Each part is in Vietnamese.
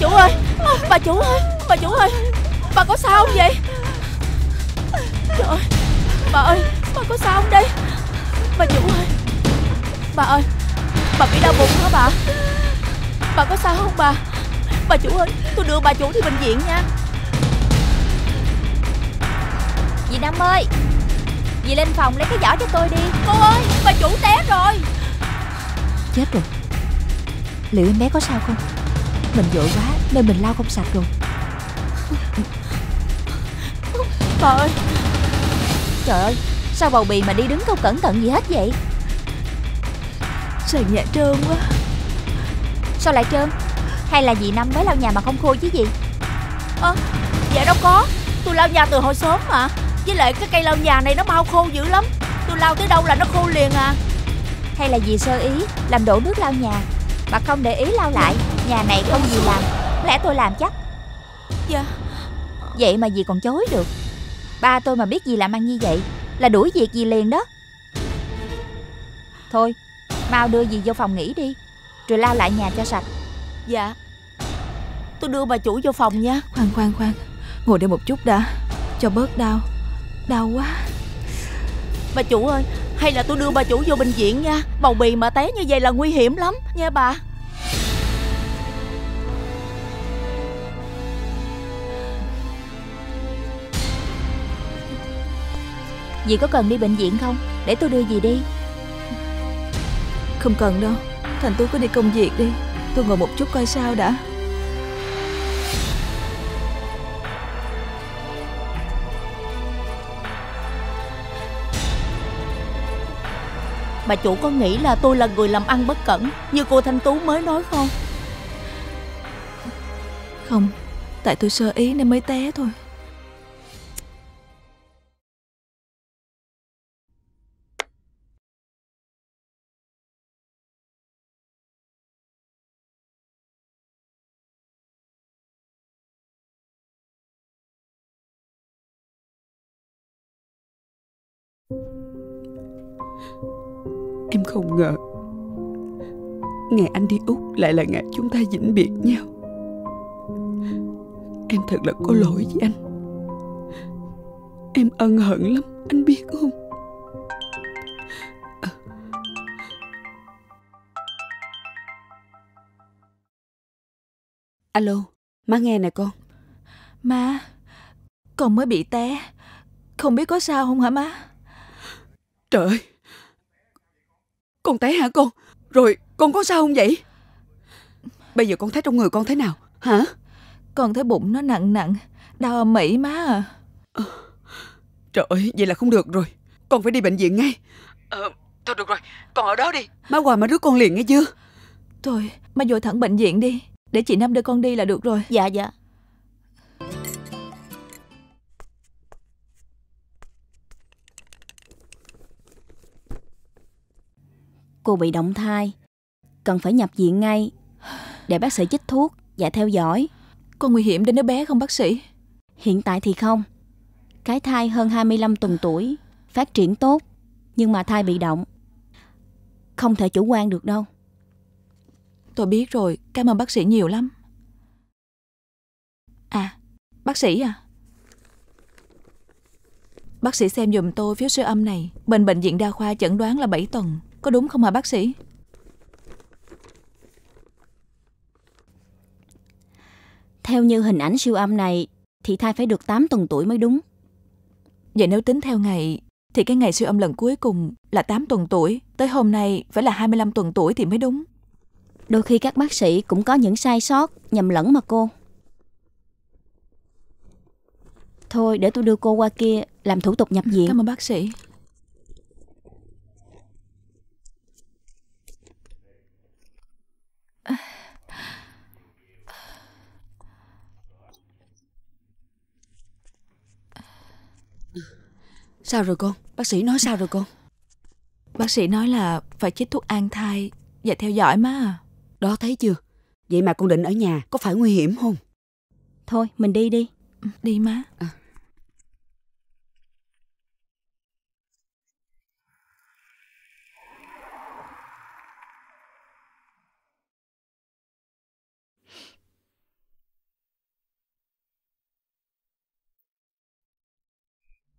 chủ ơi Bà chủ ơi Bà chủ ơi Bà có sao không vậy Trời ơi Bà ơi Bà có sao không đây Bà chủ ơi Bà ơi Bà bị đau bụng hả bà Bà có sao không bà Bà chủ ơi Tôi đưa bà chủ đi bệnh viện nha Dì Năm ơi Dì lên phòng lấy cái giỏ cho tôi đi Cô ơi Bà chủ té rồi Chết rồi Liệu em bé có sao không mình vội quá nên mình lau không sạch rồi Bà ơi Trời ơi Sao bầu bì mà đi đứng không cẩn thận gì hết vậy Sàn nhà trơn quá Sao lại trơn Hay là dì Năm mới lau nhà mà không khô chứ gì Ơ à, Dạ đâu có Tôi lau nhà từ hồi sớm mà Với lại cái cây lau nhà này nó mau khô dữ lắm Tôi lau tới đâu là nó khô liền à Hay là dì sơ ý Làm đổ nước lau nhà Mà không để ý lau lại Nhà này không gì làm Lẽ tôi làm chắc Dạ Vậy mà gì còn chối được Ba tôi mà biết gì làm ăn như vậy Là đuổi việc gì liền đó Thôi Mau đưa gì vô phòng nghỉ đi Rồi lao lại nhà cho sạch Dạ Tôi đưa bà chủ vô phòng nha Khoan khoan khoan Ngồi đây một chút đã Cho bớt đau Đau quá Bà chủ ơi Hay là tôi đưa bà chủ vô bệnh viện nha Bầu bì mà té như vậy là nguy hiểm lắm Nha bà Dì có cần đi bệnh viện không Để tôi đưa dì đi Không cần đâu Thành tôi cứ đi công việc đi Tôi ngồi một chút coi sao đã Bà chủ có nghĩ là tôi là người làm ăn bất cẩn Như cô Thanh Tú mới nói không Không Tại tôi sơ ý nên mới té thôi không ngờ Ngày anh đi Úc lại là ngày chúng ta vĩnh biệt nhau Em thật là có lỗi với anh Em ân hận lắm Anh biết không à. Alo Má nghe nè con Má Con mới bị té Không biết có sao không hả má Trời ơi con té hả con Rồi con có sao không vậy Bây giờ con thấy trong người con thế nào Hả Con thấy bụng nó nặng nặng Đau âm mỹ má à ờ, Trời ơi vậy là không được rồi Con phải đi bệnh viện ngay ờ, Thôi được rồi con ở đó đi Má quà má rước con liền nghe chưa Thôi má vô thẳng bệnh viện đi Để chị Năm đưa con đi là được rồi Dạ dạ cô bị động thai Cần phải nhập viện ngay Để bác sĩ chích thuốc và dạ theo dõi Có nguy hiểm đến đứa bé không bác sĩ? Hiện tại thì không Cái thai hơn 25 tuần tuổi Phát triển tốt Nhưng mà thai bị động Không thể chủ quan được đâu Tôi biết rồi Cảm ơn bác sĩ nhiều lắm À Bác sĩ à Bác sĩ xem dùm tôi phiếu siêu âm này Bên bệnh viện đa khoa chẩn đoán là 7 tuần có đúng không hả bác sĩ? Theo như hình ảnh siêu âm này thì thai phải được 8 tuần tuổi mới đúng. Vậy nếu tính theo ngày thì cái ngày siêu âm lần cuối cùng là 8 tuần tuổi, tới hôm nay phải là 25 tuần tuổi thì mới đúng. Đôi khi các bác sĩ cũng có những sai sót nhầm lẫn mà cô. Thôi để tôi đưa cô qua kia làm thủ tục nhập viện. Cảm ơn bác sĩ. Sao rồi con? Bác sĩ nói sao rồi con? Bác sĩ nói là phải chích thuốc an thai và theo dõi má à. Đó thấy chưa? Vậy mà con định ở nhà có phải nguy hiểm không? Thôi mình đi đi. Đi má. À.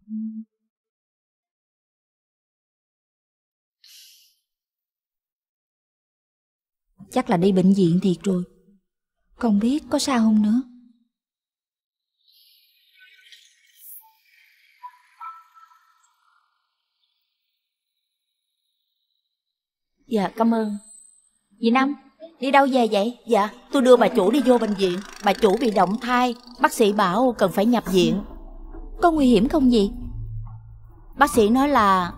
Mm-hmm. chắc là đi bệnh viện thiệt rồi. Không biết có sao không nữa. Dạ cảm ơn Dì Năm Đi đâu về vậy Dạ tôi đưa bà chủ đi vô bệnh viện Bà chủ bị động thai Bác sĩ bảo cần phải nhập viện Có nguy hiểm không gì Bác sĩ nói là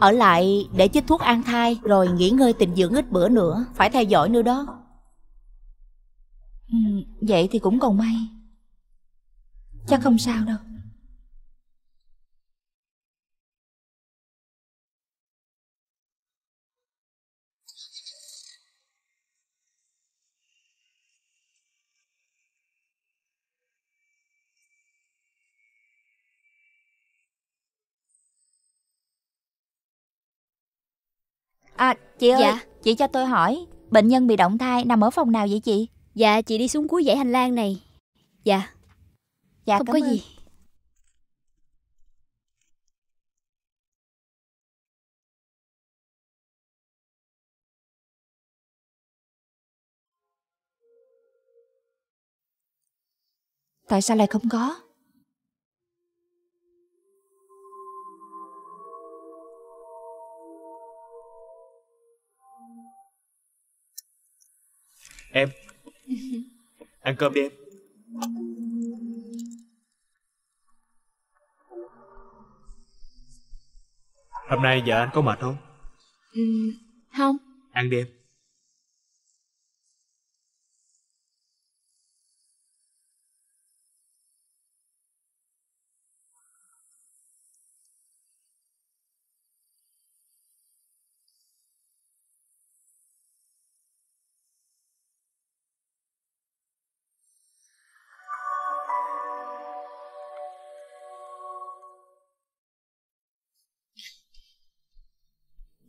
ở lại để chích thuốc an thai Rồi nghỉ ngơi tình dưỡng ít bữa nữa Phải theo dõi nữa đó ừ, Vậy thì cũng còn may Chắc không sao đâu À chị ơi, dạ. chị cho tôi hỏi, bệnh nhân bị động thai nằm ở phòng nào vậy chị? Dạ chị đi xuống cuối dãy hành lang này. Dạ. Dạ Không có ơn. gì. Tại sao lại không có? Em Ăn cơm đi em Hôm nay vợ anh có mệt không? Ừ, không Ăn đi em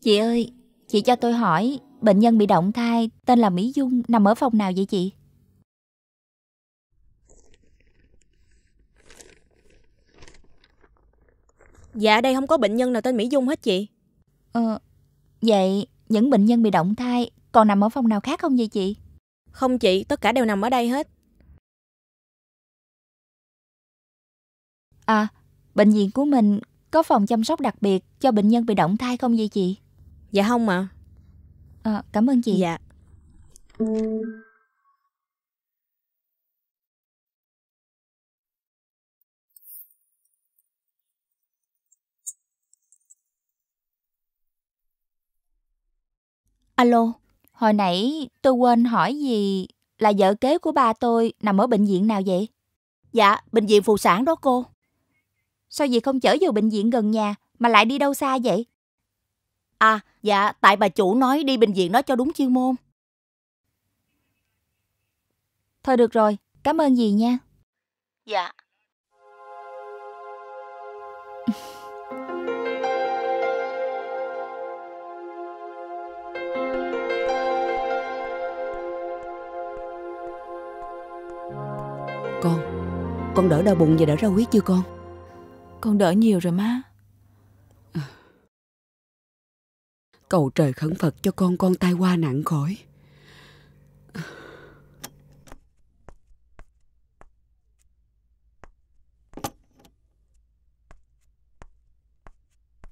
Chị ơi, chị cho tôi hỏi, bệnh nhân bị động thai tên là Mỹ Dung nằm ở phòng nào vậy chị? Dạ đây không có bệnh nhân nào tên Mỹ Dung hết chị. Ờ, vậy những bệnh nhân bị động thai còn nằm ở phòng nào khác không vậy chị? Không chị, tất cả đều nằm ở đây hết. À, bệnh viện của mình có phòng chăm sóc đặc biệt cho bệnh nhân bị động thai không vậy chị? Dạ không ạ à. Cảm ơn chị Dạ Alo, hồi nãy tôi quên hỏi gì là vợ kế của ba tôi nằm ở bệnh viện nào vậy? Dạ, bệnh viện phụ sản đó cô. Sao dì không chở vào bệnh viện gần nhà mà lại đi đâu xa vậy? À, dạ, tại bà chủ nói đi bệnh viện nói cho đúng chuyên môn. Thôi được rồi, cảm ơn dì nha. Dạ. Con, con đỡ đau bụng và đỡ ra huyết chưa con? Con đỡ nhiều rồi má. cầu trời khẩn Phật cho con con tai qua nạn khỏi.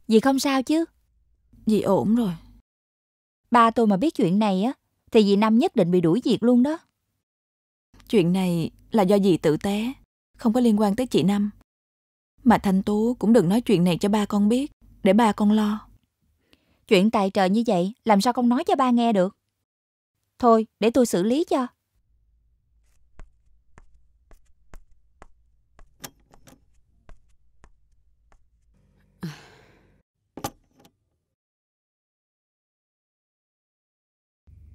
Dì không sao chứ? Dì ổn rồi. Ba tôi mà biết chuyện này á, thì dì Năm nhất định bị đuổi việc luôn đó. Chuyện này là do dì tự té, không có liên quan tới chị Năm. Mà Thanh Tú cũng đừng nói chuyện này cho ba con biết, để ba con lo. Chuyện tài trời như vậy, làm sao con nói cho ba nghe được? Thôi, để tôi xử lý cho.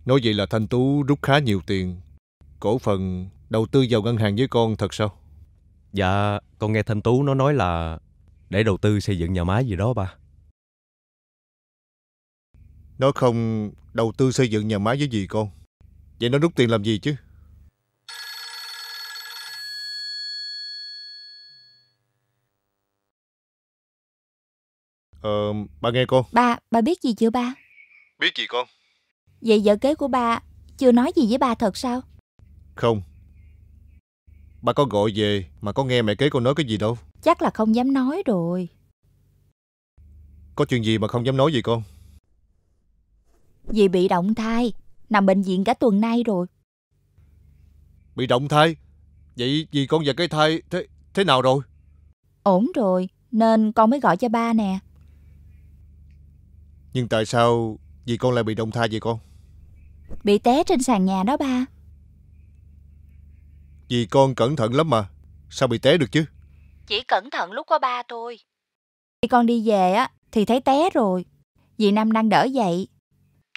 Nói vậy là Thanh Tú rút khá nhiều tiền. Cổ phần đầu tư vào ngân hàng với con thật sao? Dạ, con nghe Thanh Tú nó nói là để đầu tư xây dựng nhà máy gì đó ba. Nó không đầu tư xây dựng nhà máy với gì con Vậy nó rút tiền làm gì chứ Ờ, ba nghe con Ba, ba biết gì chưa ba? Biết gì con? Vậy vợ kế của ba chưa nói gì với ba thật sao? Không Ba có gọi về mà có nghe mẹ kế con nói cái gì đâu Chắc là không dám nói rồi Có chuyện gì mà không dám nói gì con? Dì bị động thai, nằm bệnh viện cả tuần nay rồi. Bị động thai? Vậy dì con và cái thai thế, thế nào rồi? Ổn rồi, nên con mới gọi cho ba nè. Nhưng tại sao dì con lại bị động thai vậy con? Bị té trên sàn nhà đó ba. Dì con cẩn thận lắm mà, sao bị té được chứ? Chỉ cẩn thận lúc có ba thôi. Khi con đi về á thì thấy té rồi, dì Năm đang đỡ dậy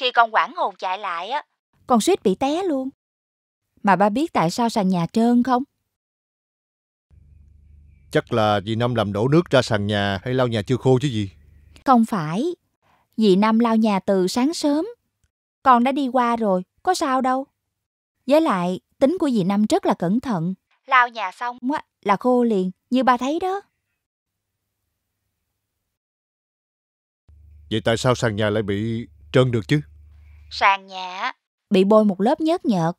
khi con quảng hồn chạy lại á, con suýt bị té luôn. Mà ba biết tại sao sàn nhà trơn không? Chắc là dì Năm làm đổ nước ra sàn nhà hay lau nhà chưa khô chứ gì? Không phải. Dì Năm lau nhà từ sáng sớm. Con đã đi qua rồi, có sao đâu. Với lại, tính của dì Năm rất là cẩn thận. Lau nhà xong á, là khô liền, như ba thấy đó. Vậy tại sao sàn nhà lại bị trơn được chứ? sàn nhà bị bôi một lớp nhớt nhợt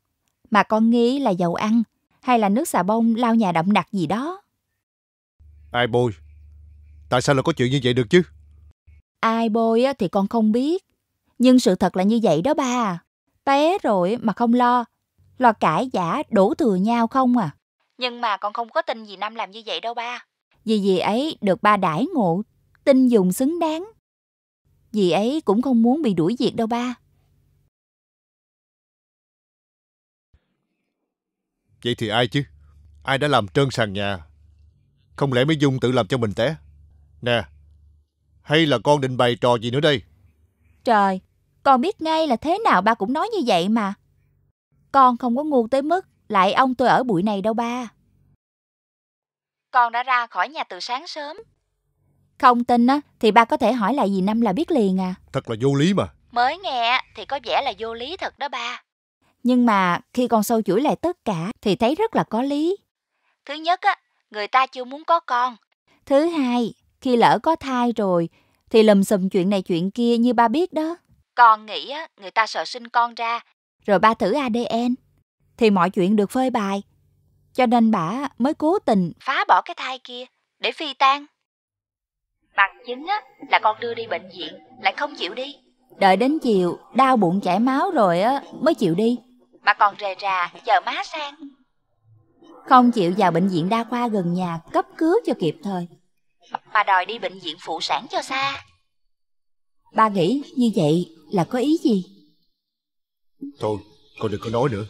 mà con nghĩ là dầu ăn hay là nước xà bông lau nhà đậm đặc gì đó. Ai bôi? Tại sao lại có chuyện như vậy được chứ? Ai bôi thì con không biết. Nhưng sự thật là như vậy đó ba. Té rồi mà không lo. Lo cãi giả đổ thừa nhau không à. Nhưng mà con không có tin gì Năm làm như vậy đâu ba. Vì gì ấy được ba đãi ngộ, tin dùng xứng đáng. Dì ấy cũng không muốn bị đuổi việc đâu ba. Vậy thì ai chứ? Ai đã làm trơn sàn nhà? Không lẽ mới Dung tự làm cho mình té? Nè, hay là con định bày trò gì nữa đây? Trời, con biết ngay là thế nào ba cũng nói như vậy mà. Con không có ngu tới mức lại ông tôi ở bụi này đâu ba. Con đã ra khỏi nhà từ sáng sớm. Không tin á, thì ba có thể hỏi lại dì Năm là biết liền à. Thật là vô lý mà. Mới nghe thì có vẻ là vô lý thật đó ba. Nhưng mà khi con sâu chuỗi lại tất cả thì thấy rất là có lý. Thứ nhất, á, người ta chưa muốn có con. Thứ hai, khi lỡ có thai rồi thì lầm xùm chuyện này chuyện kia như ba biết đó. Con nghĩ á, người ta sợ sinh con ra, rồi ba thử ADN, thì mọi chuyện được phơi bài. Cho nên bà mới cố tình phá bỏ cái thai kia để phi tan. Bằng chứng á, là con đưa đi bệnh viện, lại không chịu đi. Đợi đến chiều, đau bụng chảy máu rồi á, mới chịu đi. Mà còn rề rà chờ má sang Không chịu vào bệnh viện đa khoa gần nhà Cấp cứu cho kịp thời Mà đòi đi bệnh viện phụ sản cho xa Ba nghĩ như vậy là có ý gì Thôi con đừng có nói nữa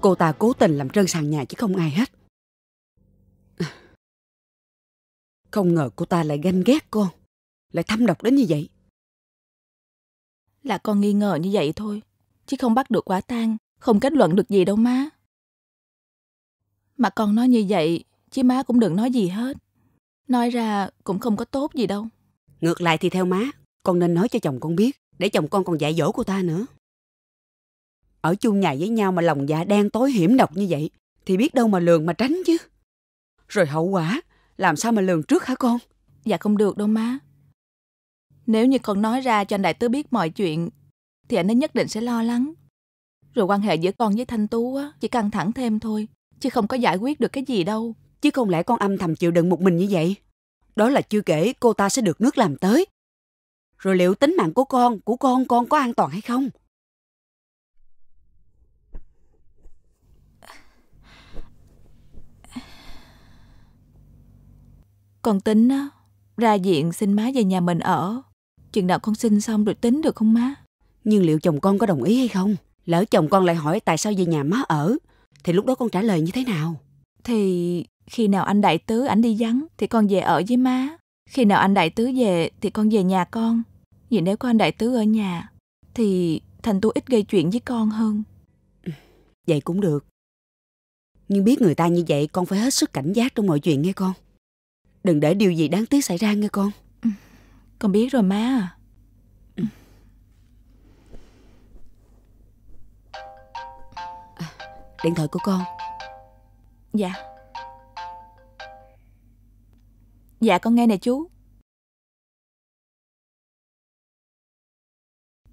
Cô ta cố tình làm rơi sàn nhà chứ không ai hết. Không ngờ cô ta lại ganh ghét con, lại thâm độc đến như vậy. Là con nghi ngờ như vậy thôi, chứ không bắt được quả tang, không kết luận được gì đâu má. Mà con nói như vậy, chứ má cũng đừng nói gì hết. Nói ra cũng không có tốt gì đâu. Ngược lại thì theo má, con nên nói cho chồng con biết, để chồng con còn dạy dỗ cô ta nữa ở chung nhà với nhau mà lòng dạ đen tối hiểm độc như vậy, thì biết đâu mà lường mà tránh chứ. Rồi hậu quả, làm sao mà lường trước hả con? Dạ không được đâu má. Nếu như con nói ra cho anh đại tứ biết mọi chuyện, thì anh ấy nhất định sẽ lo lắng. Rồi quan hệ giữa con với Thanh Tú á, chỉ căng thẳng thêm thôi, chứ không có giải quyết được cái gì đâu. Chứ không lẽ con âm thầm chịu đựng một mình như vậy? Đó là chưa kể cô ta sẽ được nước làm tới. Rồi liệu tính mạng của con, của con con có an toàn hay không? Con tính á, ra diện xin má về nhà mình ở. Chừng nào con xin xong rồi tính được không má? Nhưng liệu chồng con có đồng ý hay không? Lỡ chồng con lại hỏi tại sao về nhà má ở, thì lúc đó con trả lời như thế nào? Thì khi nào anh đại tứ ảnh đi vắng thì con về ở với má. Khi nào anh đại tứ về thì con về nhà con. Vì nếu có anh đại tứ ở nhà thì Thành tu ít gây chuyện với con hơn. Vậy cũng được. Nhưng biết người ta như vậy con phải hết sức cảnh giác trong mọi chuyện nghe con. Đừng để điều gì đáng tiếc xảy ra nghe con ừ. Con biết rồi má ừ. à, Điện thoại của con Dạ Dạ con nghe nè chú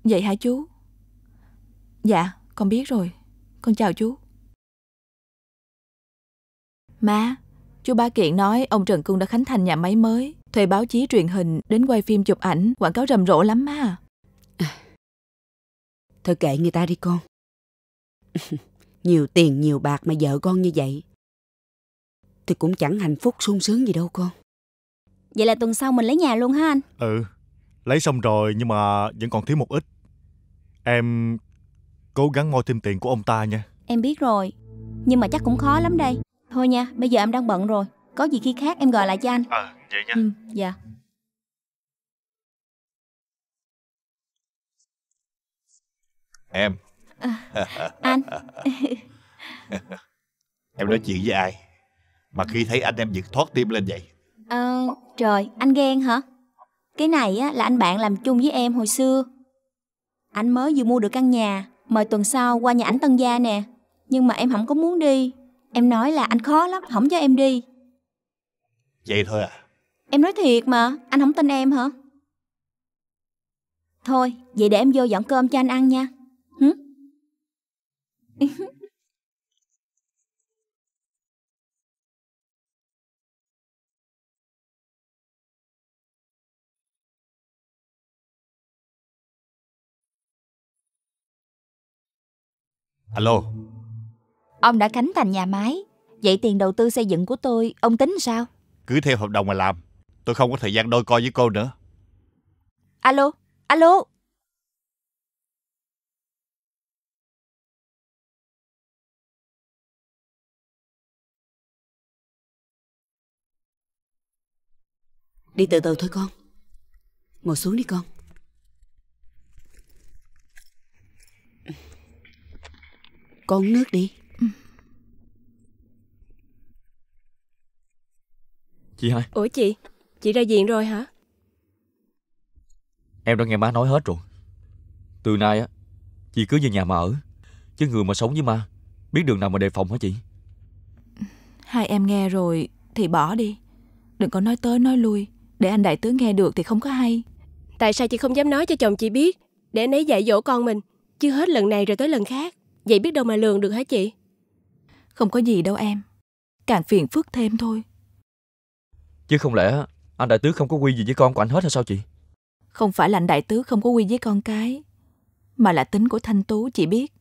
Vậy hả chú Dạ con biết rồi Con chào chú Má Chú Ba Kiện nói ông Trần Cung đã khánh thành nhà máy mới, thuê báo chí truyền hình đến quay phim chụp ảnh, quảng cáo rầm rộ lắm mà. thôi kệ người ta đi con. nhiều tiền nhiều bạc mà vợ con như vậy thì cũng chẳng hạnh phúc sung sướng gì đâu con. Vậy là tuần sau mình lấy nhà luôn ha? anh? Ừ, lấy xong rồi nhưng mà vẫn còn thiếu một ít. Em cố gắng moi thêm tiền của ông ta nha. Em biết rồi, nhưng mà chắc cũng khó lắm đây. Thôi nha, bây giờ em đang bận rồi Có gì khi khác em gọi lại cho anh Ờ, à, vậy nha ừ, Dạ Em à, Anh Em nói chuyện với ai Mà khi thấy anh em giật thoát tim lên vậy à, Trời, anh ghen hả Cái này á, là anh bạn làm chung với em hồi xưa Anh mới vừa mua được căn nhà Mời tuần sau qua nhà ảnh Tân Gia nè Nhưng mà em không có muốn đi Em nói là anh khó lắm, không cho em đi Vậy thôi à Em nói thiệt mà, anh không tin em hả? Thôi, vậy để em vô dọn cơm cho anh ăn nha Hử? Alo Ông đã khánh thành nhà máy Vậy tiền đầu tư xây dựng của tôi Ông tính sao Cứ theo hợp đồng mà làm Tôi không có thời gian đôi co với cô nữa Alo Alo Đi từ từ thôi con Ngồi xuống đi con Con nước đi Chị hai Ủa chị Chị ra viện rồi hả Em đã nghe má nói hết rồi Từ nay á Chị cứ về nhà mà ở Chứ người mà sống với ma Biết đường nào mà đề phòng hả chị Hai em nghe rồi Thì bỏ đi Đừng có nói tới nói lui Để anh đại tướng nghe được thì không có hay Tại sao chị không dám nói cho chồng chị biết Để anh ấy dạy dỗ con mình Chứ hết lần này rồi tới lần khác Vậy biết đâu mà lường được hả chị Không có gì đâu em Càng phiền phức thêm thôi Chứ không lẽ anh đại tứ không có quy gì với con của anh hết hay sao chị? Không phải là anh đại tứ không có quy với con cái, mà là tính của Thanh Tú chị biết.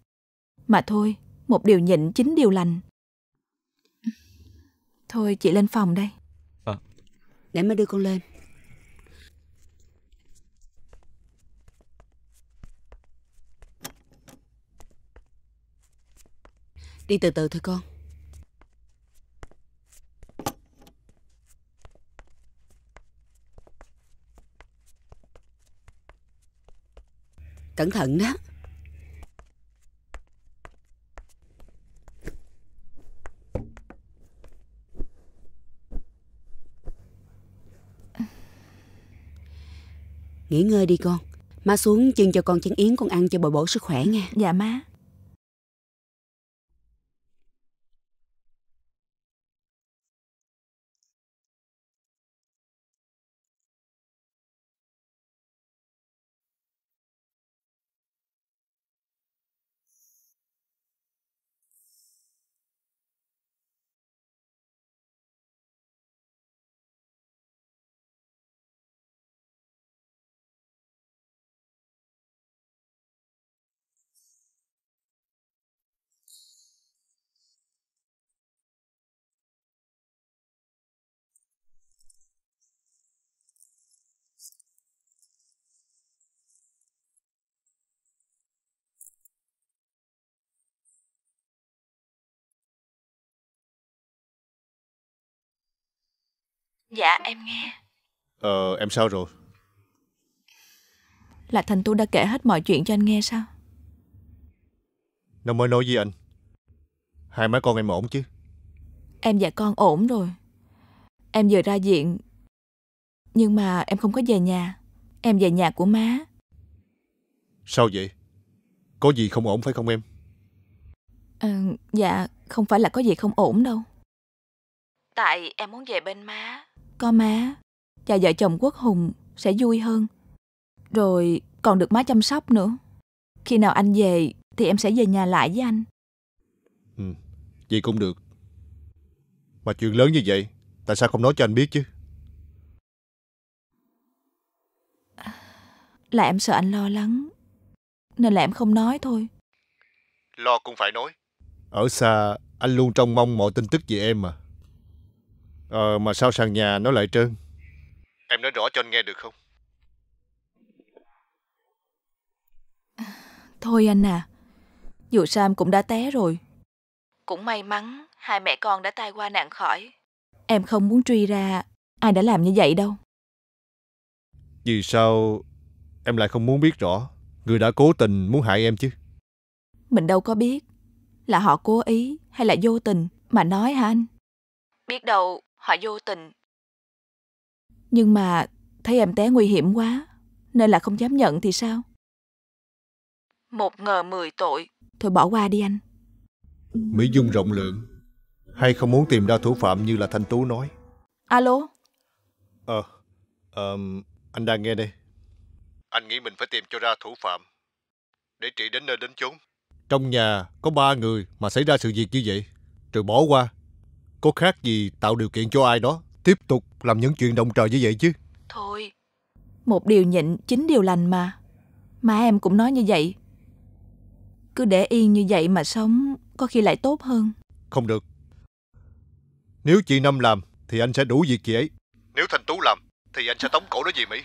Mà thôi, một điều nhịn chính điều lành. Thôi chị lên phòng đây. À. Để mới đưa con lên. Đi từ từ thôi con. Cẩn thận đó Nghỉ ngơi đi con Má xuống chân cho con chén yến con ăn cho bồi bổ sức khỏe nha Dạ má Dạ em nghe Ờ em sao rồi Là Thành Tu đã kể hết mọi chuyện cho anh nghe sao Nó mới nói với anh Hai má con em ổn chứ Em và con ổn rồi Em vừa ra viện Nhưng mà em không có về nhà Em về nhà của má Sao vậy Có gì không ổn phải không em à, Dạ không phải là có gì không ổn đâu Tại em muốn về bên má có má Và vợ chồng Quốc Hùng sẽ vui hơn Rồi còn được má chăm sóc nữa Khi nào anh về Thì em sẽ về nhà lại với anh Ừ Vậy cũng được Mà chuyện lớn như vậy Tại sao không nói cho anh biết chứ Là em sợ anh lo lắng Nên là em không nói thôi Lo cũng phải nói Ở xa anh luôn trông mong mọi tin tức về em mà Ờ, mà sao sàn nhà nó lại trơn? Em nói rõ cho anh nghe được không? Thôi anh à, dù Sam cũng đã té rồi. Cũng may mắn hai mẹ con đã tai qua nạn khỏi. Em không muốn truy ra ai đã làm như vậy đâu. Vì sao em lại không muốn biết rõ người đã cố tình muốn hại em chứ? Mình đâu có biết là họ cố ý hay là vô tình mà nói hả anh? Biết đâu họ vô tình. Nhưng mà thấy em té nguy hiểm quá, nên là không dám nhận thì sao? Một ngờ mười tội. Thôi bỏ qua đi anh. Mỹ Dung rộng lượng, hay không muốn tìm ra thủ phạm như là Thanh Tú nói. Alo? Ờ, à, um, anh đang nghe đây. Anh nghĩ mình phải tìm cho ra thủ phạm, để trị đến nơi đến chốn. Trong nhà có ba người mà xảy ra sự việc như vậy, rồi bỏ qua có khác gì tạo điều kiện cho ai đó tiếp tục làm những chuyện động trời như vậy chứ? Thôi, một điều nhịn chính điều lành mà. Mà em cũng nói như vậy. Cứ để yên như vậy mà sống có khi lại tốt hơn. Không được. Nếu chị Năm làm thì anh sẽ đủ việc chị ấy. Nếu thành Tú làm thì anh sẽ tống cổ nó gì Mỹ.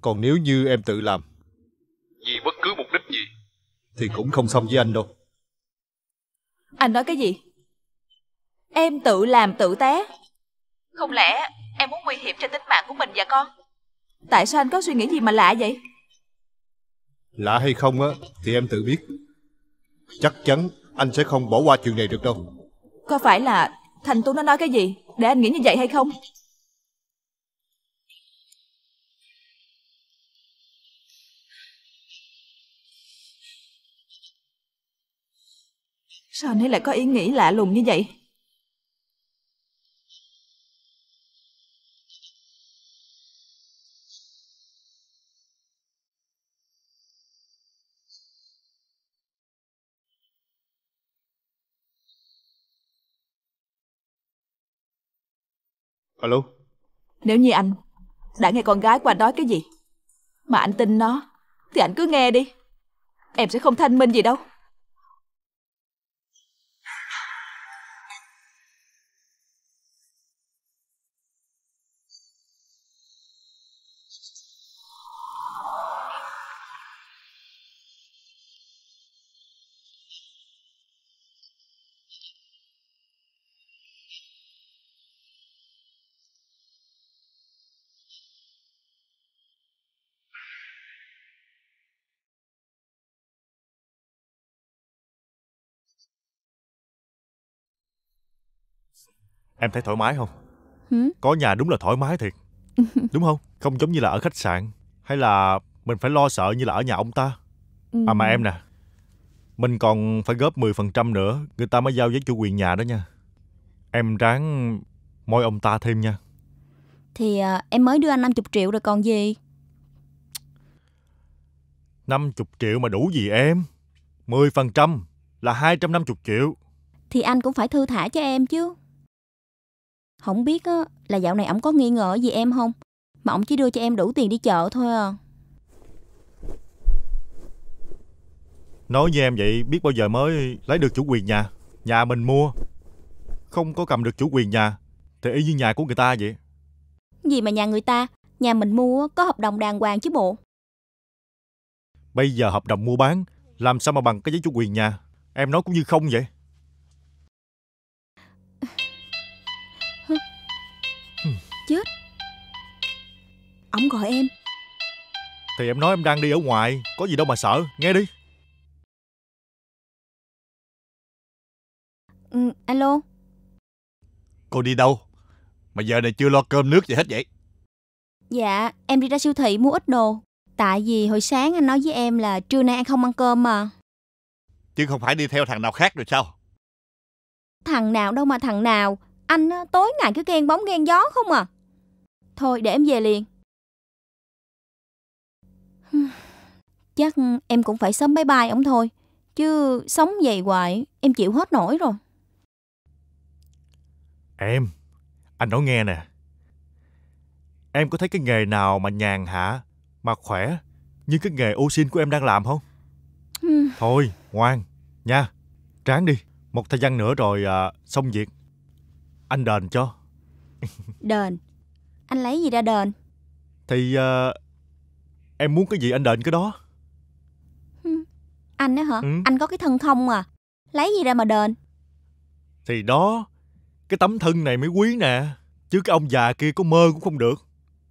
Còn nếu như em tự làm Vì bất cứ mục đích gì Thì cũng không xong với anh đâu anh nói cái gì? Em tự làm tự té Không lẽ em muốn nguy hiểm cho tính mạng của mình và con Tại sao anh có suy nghĩ gì mà lạ vậy? Lạ hay không á thì em tự biết Chắc chắn anh sẽ không bỏ qua chuyện này được đâu Có phải là Thành Tú nó nói cái gì Để anh nghĩ như vậy hay không Sao anh ấy lại có ý nghĩ lạ lùng như vậy? Alo Nếu như anh đã nghe con gái của anh nói cái gì Mà anh tin nó Thì anh cứ nghe đi Em sẽ không thanh minh gì đâu Em thấy thoải mái không? Ừ? Có nhà đúng là thoải mái thiệt. đúng không? Không giống như là ở khách sạn hay là mình phải lo sợ như là ở nhà ông ta. À mà em ừ. nè, mình còn phải góp 10% nữa, người ta mới giao với chủ quyền nhà đó nha. Em ráng môi ông ta thêm nha. Thì à, em mới đưa anh 50 triệu rồi còn gì? 50 triệu mà đủ gì em? 10% là 250 triệu. Thì anh cũng phải thư thả cho em chứ. Không biết á, là dạo này ổng có nghi ngờ gì em không? Mà ổng chỉ đưa cho em đủ tiền đi chợ thôi à. Nói với em vậy biết bao giờ mới lấy được chủ quyền nhà Nhà mình mua Không có cầm được chủ quyền nhà Thì y như nhà của người ta vậy Gì mà nhà người ta Nhà mình mua có hợp đồng đàng hoàng chứ bộ Bây giờ hợp đồng mua bán Làm sao mà bằng cái giấy chủ quyền nhà Em nói cũng như không vậy Ông gọi em Thì em nói em đang đi ở ngoài Có gì đâu mà sợ Nghe đi ừ, Alo Cô đi đâu Mà giờ này chưa lo cơm nước gì hết vậy Dạ em đi ra siêu thị mua ít đồ Tại vì hồi sáng anh nói với em là Trưa nay anh không ăn cơm mà Chứ không phải đi theo thằng nào khác rồi sao Thằng nào đâu mà thằng nào Anh tối ngày cứ ghen bóng ghen gió không à Thôi để em về liền Chắc em cũng phải sớm bye bye ông thôi. Chứ sống vậy hoài em chịu hết nổi rồi. Em, anh nói nghe nè. Em có thấy cái nghề nào mà nhàn hả mà khỏe như cái nghề ô xin của em đang làm không? Ừ. Thôi, ngoan, nha. Tráng đi, một thời gian nữa rồi à, xong việc. Anh đền cho. đền? Anh lấy gì ra đền? Thì à, em muốn cái gì anh đền cái đó. Anh á hả? Ừ. Anh có cái thân không à? Lấy gì ra mà đền? Thì đó, cái tấm thân này mới quý nè. Chứ cái ông già kia có mơ cũng không được.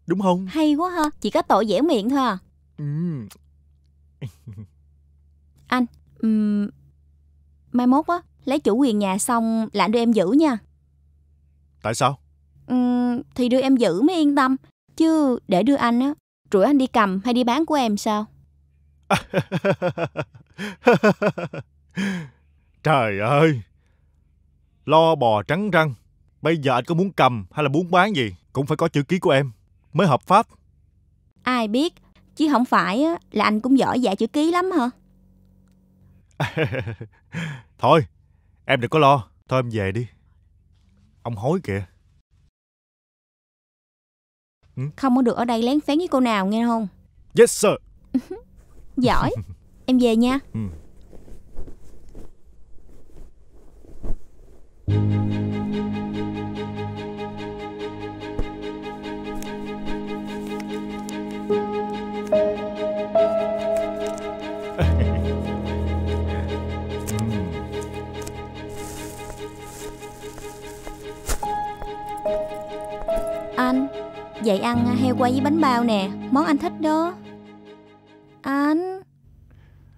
Đúng không? Hay quá ha, chỉ có tội dẻo miệng thôi à. Ừ. anh, um, mai mốt á, lấy chủ quyền nhà xong là anh đưa em giữ nha. Tại sao? Ừ, thì đưa em giữ mới yên tâm. Chứ để đưa anh á, rủi anh đi cầm hay đi bán của em sao? Trời ơi! Lo bò trắng răng. Bây giờ anh có muốn cầm hay là muốn bán gì cũng phải có chữ ký của em mới hợp pháp. Ai biết, chứ không phải là anh cũng giỏi dạ chữ ký lắm hả? Thôi, em đừng có lo. Thôi em về đi. Ông hối kìa. Không có được ở đây lén phén với cô nào nghe không? Yes sir. giỏi. Em về nha ừ. Anh Vậy ăn heo quay với bánh bao nè Món anh thích đó Anh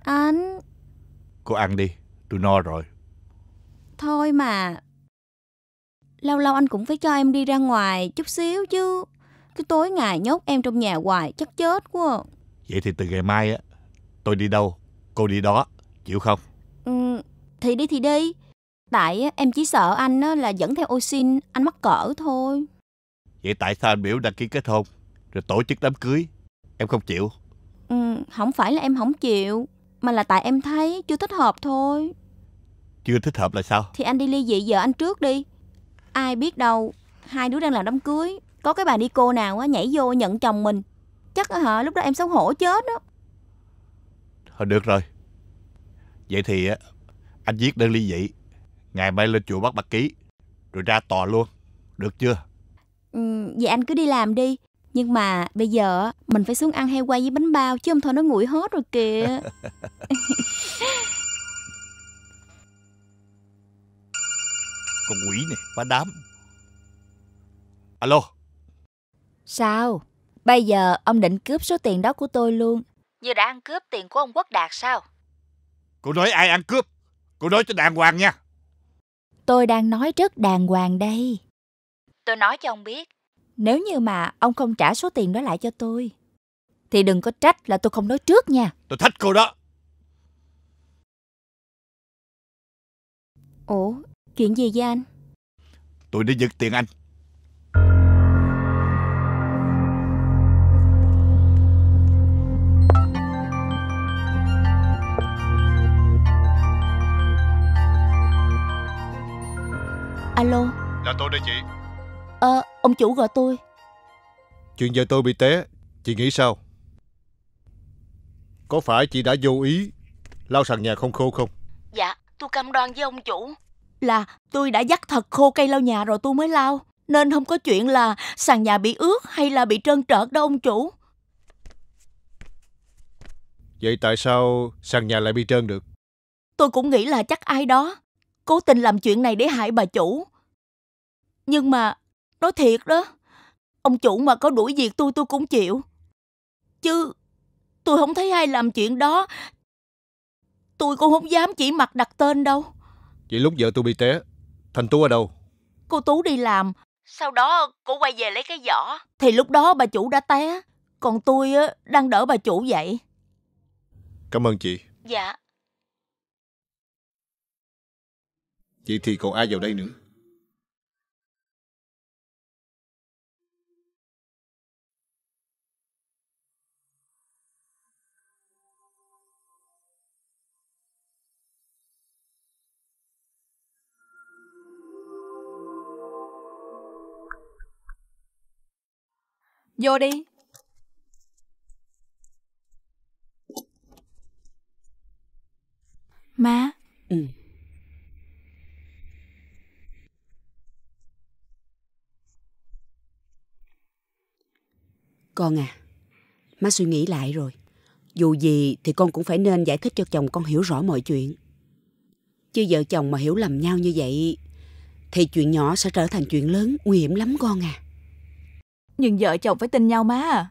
anh Cô ăn đi Tôi no rồi Thôi mà Lâu lâu anh cũng phải cho em đi ra ngoài chút xíu chứ Cứ tối ngày nhốt em trong nhà hoài chắc chết quá Vậy thì từ ngày mai á Tôi đi đâu Cô đi đó Chịu không ừ, Thì đi thì đi Tại em chỉ sợ anh là dẫn theo ô xin Anh mắc cỡ thôi Vậy tại sao anh biểu đăng ký kết hôn Rồi tổ chức đám cưới Em không chịu Ừ, không phải là em không chịu mà là tại em thấy chưa thích hợp thôi Chưa thích hợp là sao Thì anh đi ly dị vợ anh trước đi Ai biết đâu Hai đứa đang làm đám cưới Có cái bà đi cô nào á nhảy vô nhận chồng mình Chắc hả lúc đó em xấu hổ chết đó Thôi được rồi Vậy thì anh viết đơn ly dị Ngày mai lên chùa bắt bạc ký Rồi ra tòa luôn Được chưa ừ, Vậy anh cứ đi làm đi nhưng mà bây giờ mình phải xuống ăn heo quay với bánh bao chứ không thôi nó nguội hết rồi kìa con quỷ này quá đám alo sao bây giờ ông định cướp số tiền đó của tôi luôn vừa đã ăn cướp tiền của ông quốc đạt sao cô nói ai ăn cướp cô nói cho đàng hoàng nha tôi đang nói rất đàng hoàng đây tôi nói cho ông biết nếu như mà ông không trả số tiền đó lại cho tôi Thì đừng có trách là tôi không nói trước nha Tôi thách cô đó Ủa, chuyện gì vậy anh? Tôi đi giật tiền anh Alo Là tôi đây chị Ờ, à Ông chủ gọi tôi Chuyện giờ tôi bị té Chị nghĩ sao Có phải chị đã vô ý Lau sàn nhà không khô không Dạ tôi cam đoan với ông chủ Là tôi đã dắt thật khô cây lau nhà rồi tôi mới lau Nên không có chuyện là sàn nhà bị ướt hay là bị trơn trợt đâu ông chủ Vậy tại sao sàn nhà lại bị trơn được Tôi cũng nghĩ là chắc ai đó Cố tình làm chuyện này để hại bà chủ Nhưng mà Nói thiệt đó, ông chủ mà có đuổi việc tôi tôi cũng chịu. Chứ tôi không thấy ai làm chuyện đó. Tôi cũng không dám chỉ mặt đặt tên đâu. Vậy lúc giờ tôi bị té, Thành Tú ở đâu? Cô Tú đi làm, sau đó cô quay về lấy cái giỏ. Thì lúc đó bà chủ đã té, còn tôi đang đỡ bà chủ vậy. Cảm ơn chị. Dạ. Vậy thì còn ai vào đây nữa? Vô đi. Má. Ừ. Con à, má suy nghĩ lại rồi. Dù gì thì con cũng phải nên giải thích cho chồng con hiểu rõ mọi chuyện. Chứ vợ chồng mà hiểu lầm nhau như vậy thì chuyện nhỏ sẽ trở thành chuyện lớn, nguy hiểm lắm con à. Nhưng vợ chồng phải tin nhau má à.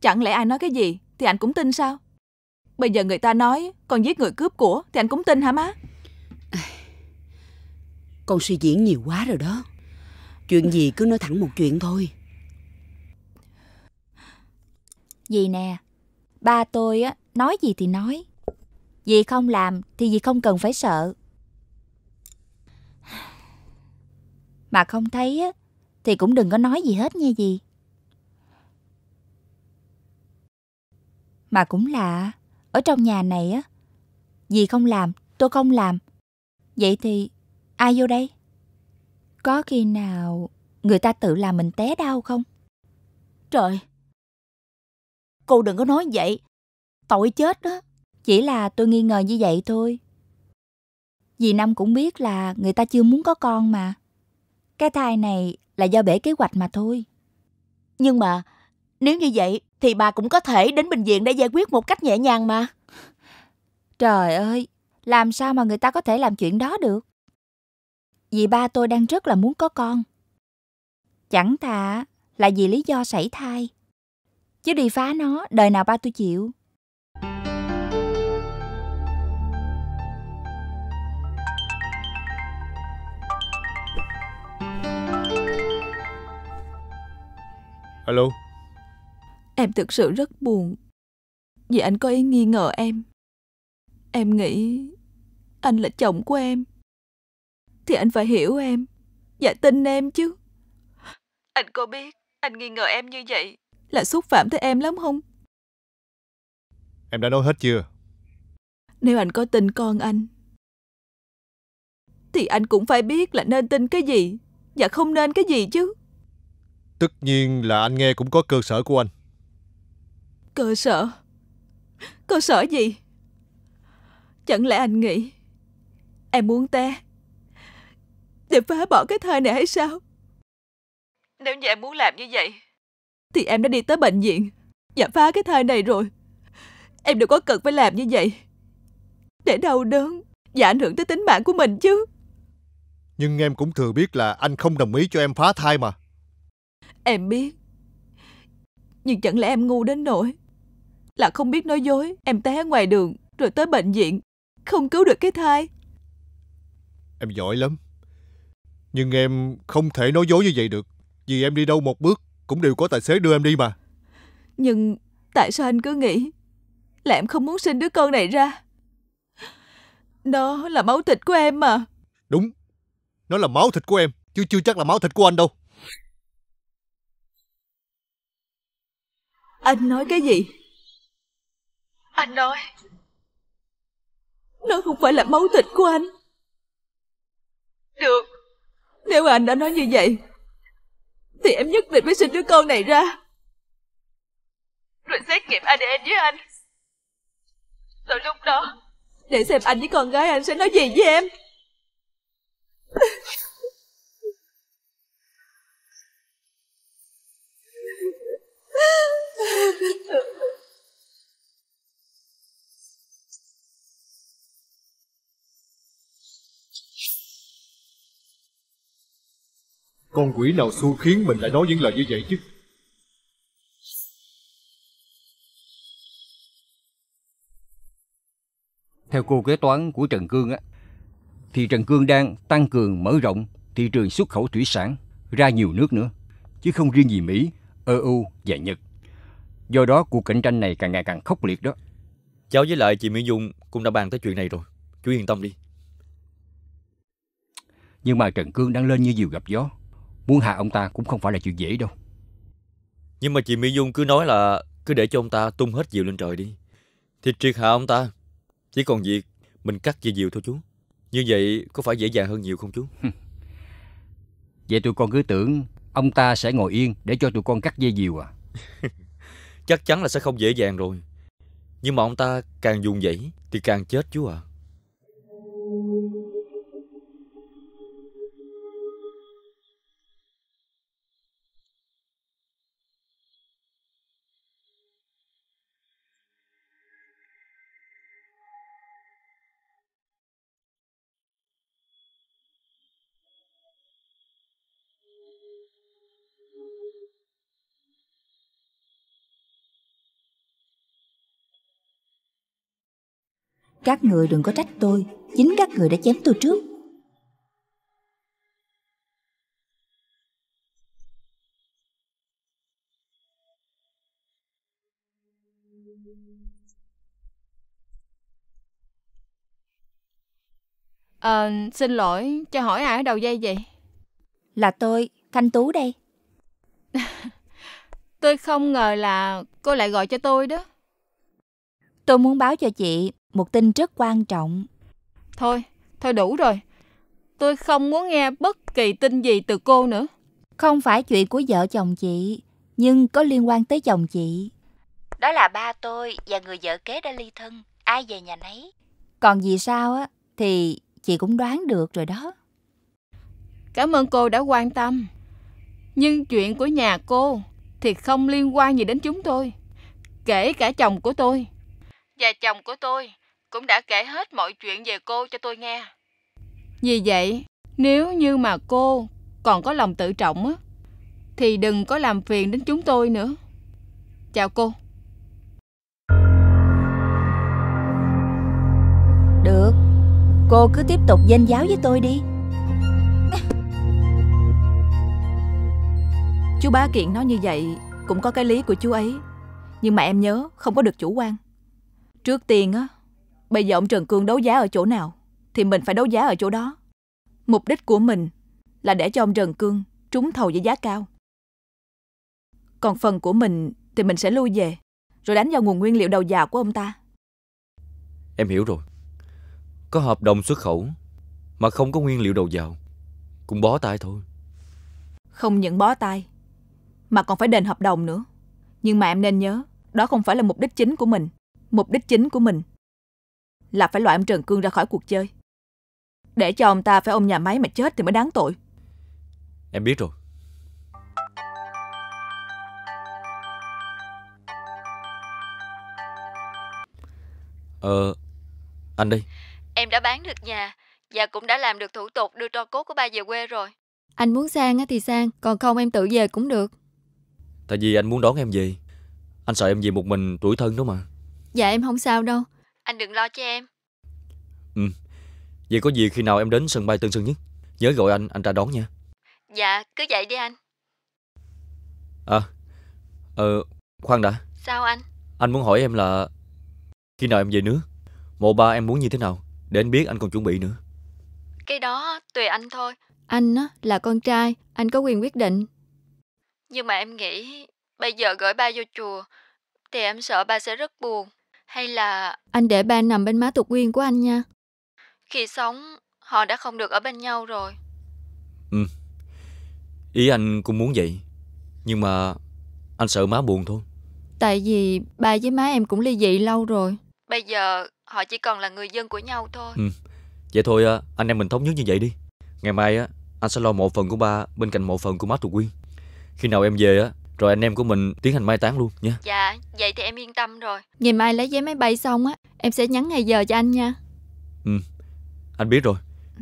Chẳng lẽ ai nói cái gì thì anh cũng tin sao? Bây giờ người ta nói con giết người cướp của thì anh cũng tin hả má? con suy diễn nhiều quá rồi đó. Chuyện gì cứ nói thẳng một chuyện thôi. Dì nè, ba tôi á nói gì thì nói. Dì không làm thì dì không cần phải sợ. Mà không thấy á, thì cũng đừng có nói gì hết nha dì. Mà cũng lạ, ở trong nhà này á, dì không làm, tôi không làm. Vậy thì ai vô đây? Có khi nào người ta tự làm mình té đau không? Trời! Cô đừng có nói vậy, tội chết đó. Chỉ là tôi nghi ngờ như vậy thôi. Dì Năm cũng biết là người ta chưa muốn có con mà. Cái thai này là do bể kế hoạch mà thôi. Nhưng mà nếu như vậy thì bà cũng có thể đến bệnh viện để giải quyết một cách nhẹ nhàng mà. Trời ơi, làm sao mà người ta có thể làm chuyện đó được? Vì ba tôi đang rất là muốn có con. Chẳng thà là vì lý do sảy thai. Chứ đi phá nó, đời nào ba tôi chịu. Alo Em thực sự rất buồn Vì anh có ý nghi ngờ em Em nghĩ Anh là chồng của em Thì anh phải hiểu em Và dạ tin em chứ Anh có biết anh nghi ngờ em như vậy Là xúc phạm tới em lắm không Em đã nói hết chưa Nếu anh có tin con anh Thì anh cũng phải biết là nên tin cái gì Và không nên cái gì chứ Tất nhiên là anh nghe cũng có cơ sở của anh Cơ sở? Cơ sở gì? Chẳng lẽ anh nghĩ Em muốn té Để phá bỏ cái thai này hay sao? Nếu như em muốn làm như vậy Thì em đã đi tới bệnh viện Và phá cái thai này rồi Em đâu có cần phải làm như vậy Để đau đớn Và ảnh hưởng tới tính mạng của mình chứ Nhưng em cũng thừa biết là anh không đồng ý cho em phá thai mà Em biết Nhưng chẳng lẽ em ngu đến nỗi Là không biết nói dối Em té ngoài đường Rồi tới bệnh viện Không cứu được cái thai Em giỏi lắm Nhưng em không thể nói dối như vậy được Vì em đi đâu một bước Cũng đều có tài xế đưa em đi mà Nhưng tại sao anh cứ nghĩ Là em không muốn sinh đứa con này ra Nó là máu thịt của em mà Đúng Nó là máu thịt của em Chứ chưa chắc là máu thịt của anh đâu Anh nói cái gì Anh nói Nó không phải là máu thịt của anh Được Nếu anh đã nói như vậy Thì em nhất định phải sinh đứa con này ra Rồi xét nghiệm ADN với anh Rồi lúc đó Để xem anh với con gái anh sẽ nói gì với em Con quỷ nào xu khiến mình lại nói những lời như vậy chứ Theo cô kế toán của Trần Cương á Thì Trần Cương đang tăng cường mở rộng thị trường xuất khẩu thủy sản ra nhiều nước nữa Chứ không riêng gì Mỹ, EU và Nhật Do đó cuộc cạnh tranh này càng ngày càng khốc liệt đó Cháu với lại chị Mỹ Dung cũng đã bàn tới chuyện này rồi Chú yên tâm đi Nhưng mà Trần Cương đang lên như diều gặp gió Muốn hạ ông ta cũng không phải là chuyện dễ đâu Nhưng mà chị Mỹ Dung cứ nói là Cứ để cho ông ta tung hết diều lên trời đi Thì triệt hạ ông ta Chỉ còn việc mình cắt dây diều thôi chú Như vậy có phải dễ dàng hơn nhiều không chú Vậy tụi con cứ tưởng Ông ta sẽ ngồi yên để cho tụi con cắt dây diều à Chắc chắn là sẽ không dễ dàng rồi Nhưng mà ông ta càng dùng dãy Thì càng chết chú ạ à. Các người đừng có trách tôi, chính các người đã chém tôi trước. À, xin lỗi, cho hỏi ai ở đầu dây vậy? Là tôi, Thanh Tú đây. tôi không ngờ là cô lại gọi cho tôi đó. Tôi muốn báo cho chị một tin rất quan trọng. Thôi, thôi đủ rồi. Tôi không muốn nghe bất kỳ tin gì từ cô nữa. Không phải chuyện của vợ chồng chị, nhưng có liên quan tới chồng chị. Đó là ba tôi và người vợ kế đã ly thân, ai về nhà nấy. Còn gì sao á thì chị cũng đoán được rồi đó. Cảm ơn cô đã quan tâm. Nhưng chuyện của nhà cô thì không liên quan gì đến chúng tôi, kể cả chồng của tôi và chồng của tôi cũng đã kể hết mọi chuyện về cô cho tôi nghe. Vì vậy, nếu như mà cô còn có lòng tự trọng á, thì đừng có làm phiền đến chúng tôi nữa. Chào cô. Được, cô cứ tiếp tục danh giáo với tôi đi. Chú Bá Kiện nói như vậy cũng có cái lý của chú ấy. Nhưng mà em nhớ không có được chủ quan. Trước tiên á, bây giờ ông Trần Cương đấu giá ở chỗ nào thì mình phải đấu giá ở chỗ đó. Mục đích của mình là để cho ông Trần Cương trúng thầu với giá cao. Còn phần của mình thì mình sẽ lui về rồi đánh vào nguồn nguyên liệu đầu vào của ông ta. Em hiểu rồi. Có hợp đồng xuất khẩu mà không có nguyên liệu đầu vào cũng bó tay thôi. Không những bó tay mà còn phải đền hợp đồng nữa. Nhưng mà em nên nhớ, đó không phải là mục đích chính của mình mục đích chính của mình là phải loại ông Trần Cương ra khỏi cuộc chơi. Để cho ông ta phải ôm nhà máy mà chết thì mới đáng tội. Em biết rồi. Ờ, anh đi. Em đã bán được nhà và cũng đã làm được thủ tục đưa tro cốt của ba về quê rồi. Anh muốn sang thì sang, còn không em tự về cũng được. Tại vì anh muốn đón em về. Anh sợ em về một mình tuổi thân đó mà. Dạ em không sao đâu Anh đừng lo cho em Ừ Vậy có gì khi nào em đến sân bay Tân Sơn Nhất Nhớ gọi anh, anh ra đón nha Dạ, cứ vậy đi anh À, ờ, khoan đã Sao anh? Anh muốn hỏi em là Khi nào em về nước Mộ ba em muốn như thế nào Để anh biết anh còn chuẩn bị nữa Cái đó tùy anh thôi Anh á, là con trai Anh có quyền quyết định Nhưng mà em nghĩ Bây giờ gửi ba vô chùa Thì em sợ ba sẽ rất buồn hay là anh để ba nằm bên má tục quyên của anh nha khi sống họ đã không được ở bên nhau rồi ừ ý anh cũng muốn vậy nhưng mà anh sợ má buồn thôi tại vì ba với má em cũng ly dị lâu rồi bây giờ họ chỉ còn là người dân của nhau thôi ừ vậy thôi anh em mình thống nhất như vậy đi ngày mai á anh sẽ lo mộ phần của ba bên cạnh mộ phần của má thuộc quyên khi nào em về á rồi anh em của mình tiến hành mai táng luôn nha dạ vậy thì em yên tâm rồi ngày mai lấy vé máy bay xong á em sẽ nhắn ngày giờ cho anh nha ừ anh biết rồi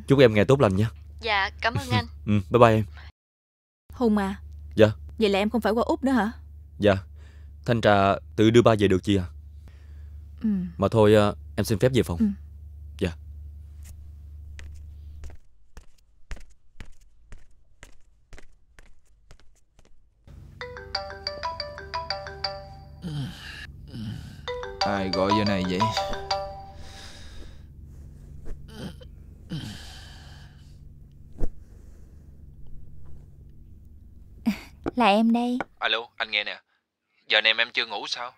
chúc em ngày tốt lành nha dạ cảm ơn anh ừ bye bye em hùng à dạ vậy là em không phải qua úc nữa hả dạ thanh trà tự đưa ba về được chị à ừ mà thôi ờ, em xin phép về phòng ừ. dạ Ai gọi giờ này vậy Là em đây Alo anh nghe nè Giờ này em chưa ngủ sao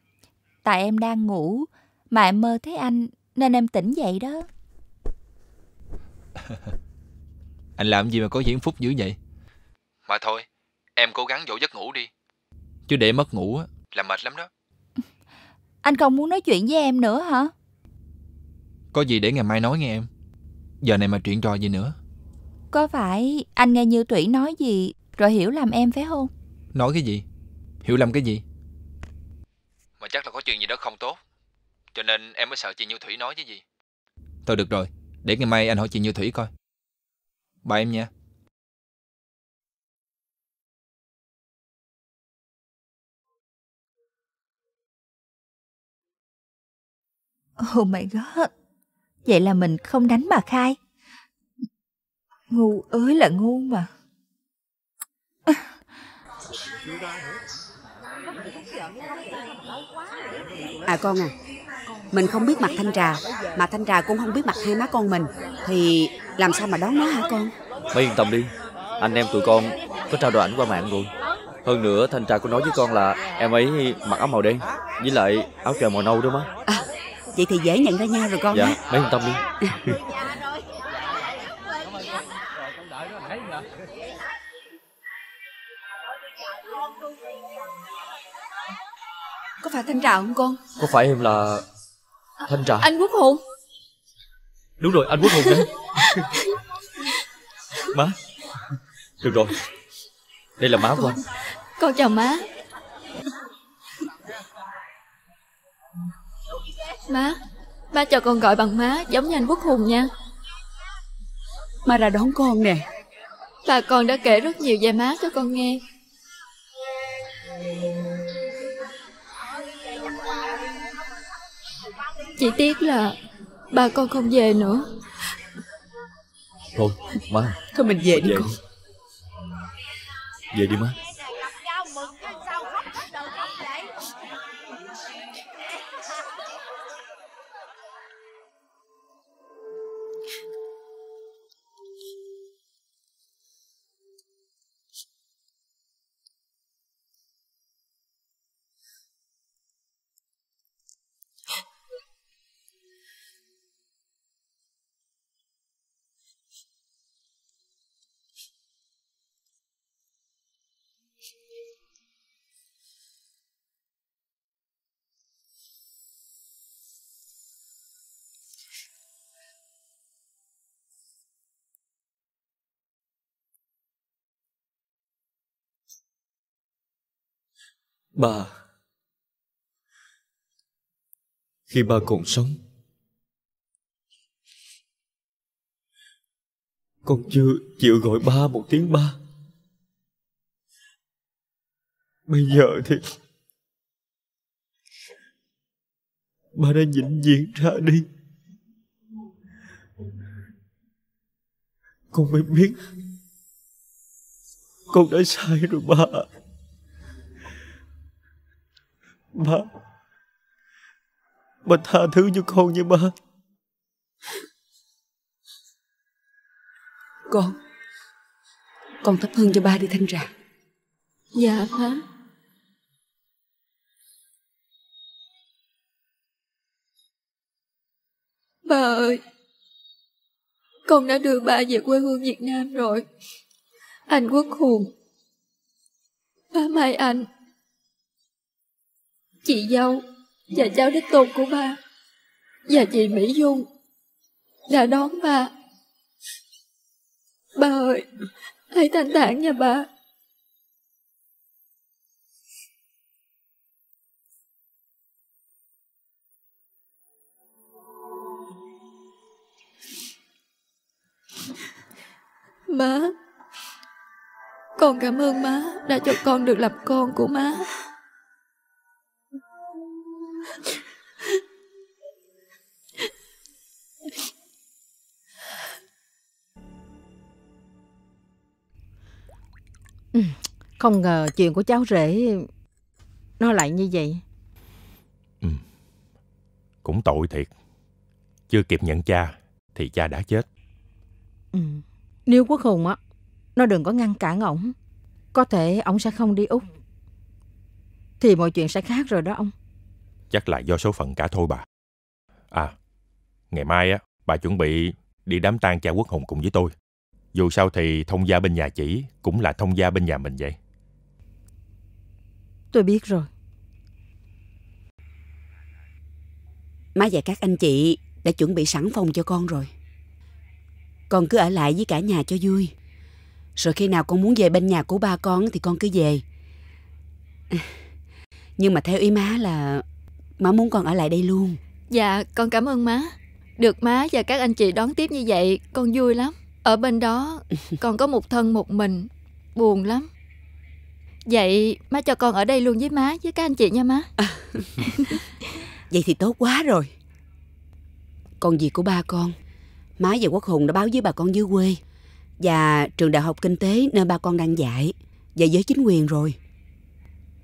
Tại em đang ngủ Mà em mơ thấy anh Nên em tỉnh dậy đó Anh làm gì mà có diễn phúc dữ vậy Mà thôi Em cố gắng dỗ giấc ngủ đi Chứ để mất ngủ á Là mệt lắm đó anh không muốn nói chuyện với em nữa hả? Có gì để ngày mai nói nghe em Giờ này mà chuyện trò gì nữa Có phải anh nghe Như Thủy nói gì Rồi hiểu làm em phải không Nói cái gì Hiểu lầm cái gì Mà chắc là có chuyện gì đó không tốt Cho nên em mới sợ chị Như Thủy nói chứ gì Thôi được rồi Để ngày mai anh hỏi chị Như Thủy coi Bye em nha Oh my god. Vậy là mình không đánh bà Khai. Ngu ới là ngu mà. À con à, mình không biết mặt Thanh Trà, mà Thanh Trà cũng không biết mặt hai má con mình, thì làm sao mà đón nó hả con? Mấy yên tâm đi, anh em tụi con có trao đổi ảnh qua mạng rồi. Hơn nữa Thanh Trà cũng nói với con là em ấy mặc áo màu đen, với lại áo trời màu nâu đó má. À, Vậy thì dễ nhận ra nhau rồi con Dạ, bé yên tâm đi Có phải Thanh Trà không con? Có phải em là Thanh Trà? Anh Quốc Hùng Đúng rồi, anh Quốc Hùng đấy Má Được rồi Đây là má của anh Con chào má Má Ba cho con gọi bằng má giống như anh Quốc Hùng nha Má ra đón con nè Bà con đã kể rất nhiều về má cho con nghe Chỉ tiếc là Bà con không về nữa Thôi má Thôi mình về đi về. con Về đi má Ba Khi ba còn sống Con chưa chịu gọi ba một tiếng ba Bây giờ thì Ba đã vĩnh viễn ra đi Con mới biết Con đã sai rồi ba Ba Ba tha thứ cho con nha ba Con Con thắp hương cho ba đi thanh trà Dạ ba. Ba ơi Con đã đưa ba về quê hương Việt Nam rồi Anh quốc hùng Ba mai anh chị dâu và cháu đích tôn của ba và chị Mỹ Dung đã đón ba. Ba ơi, hãy thanh thản nha ba. Má, con cảm ơn má đã cho con được làm con của má. Ừ, không ngờ chuyện của cháu rể nó lại như vậy. Ừ. Cũng tội thiệt. Chưa kịp nhận cha thì cha đã chết. Ừ. Nếu Quốc Hùng á, nó đừng có ngăn cản ổng. Có thể ổng sẽ không đi Úc. Thì mọi chuyện sẽ khác rồi đó ông chắc là do số phận cả thôi bà. À, ngày mai á, bà chuẩn bị đi đám tang cha Quốc Hùng cùng với tôi. Dù sao thì thông gia bên nhà chỉ cũng là thông gia bên nhà mình vậy. Tôi biết rồi. Má và các anh chị đã chuẩn bị sẵn phòng cho con rồi. Con cứ ở lại với cả nhà cho vui. Rồi khi nào con muốn về bên nhà của ba con thì con cứ về. Nhưng mà theo ý má là Má muốn con ở lại đây luôn Dạ con cảm ơn má Được má và các anh chị đón tiếp như vậy Con vui lắm Ở bên đó con có một thân một mình Buồn lắm Vậy má cho con ở đây luôn với má Với các anh chị nha má Vậy thì tốt quá rồi Còn gì của ba con Má và Quốc Hùng đã báo với bà con dưới quê Và trường đại học kinh tế nơi ba con đang dạy Và với chính quyền rồi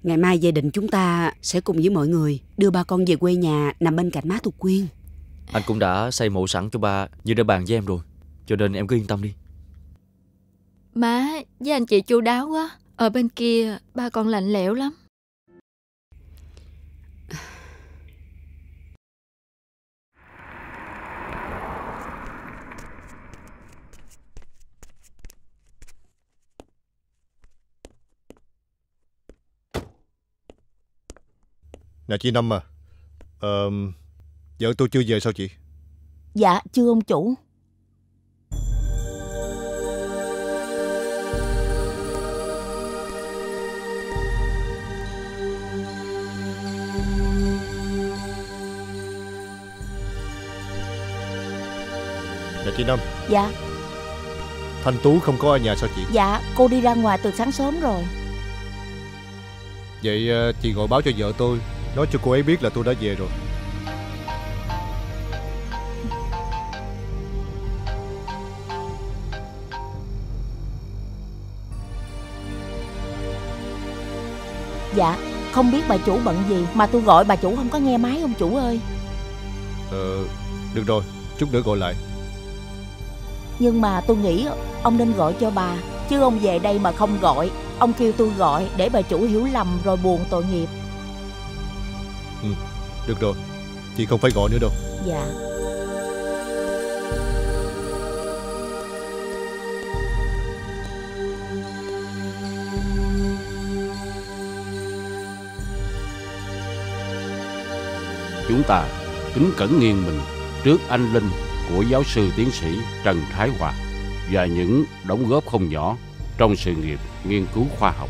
Ngày mai gia đình chúng ta sẽ cùng với mọi người đưa ba con về quê nhà nằm bên cạnh má Thục Quyên. Anh cũng đã xây mộ sẵn cho ba như đã bàn với em rồi. Cho nên em cứ yên tâm đi. Má với anh chị chu đáo quá. Ở bên kia ba con lạnh lẽo lắm. Nè chị Năm à ờ, Vợ tôi chưa về sao chị Dạ chưa ông chủ Nè chị Năm Dạ Thanh Tú không có ở nhà sao chị Dạ cô đi ra ngoài từ sáng sớm rồi Vậy ờ, chị gọi báo cho vợ tôi Nói cho cô ấy biết là tôi đã về rồi Dạ Không biết bà chủ bận gì Mà tôi gọi bà chủ không có nghe máy ông chủ ơi Ờ Được rồi Chút nữa gọi lại Nhưng mà tôi nghĩ Ông nên gọi cho bà Chứ ông về đây mà không gọi Ông kêu tôi gọi Để bà chủ hiểu lầm rồi buồn tội nghiệp Ừ, được rồi Chị không phải gọi nữa đâu Dạ Chúng ta kính cẩn nghiêng mình trước anh linh của giáo sư tiến sĩ Trần Thái Hòa và những đóng góp không nhỏ trong sự nghiệp nghiên cứu khoa học,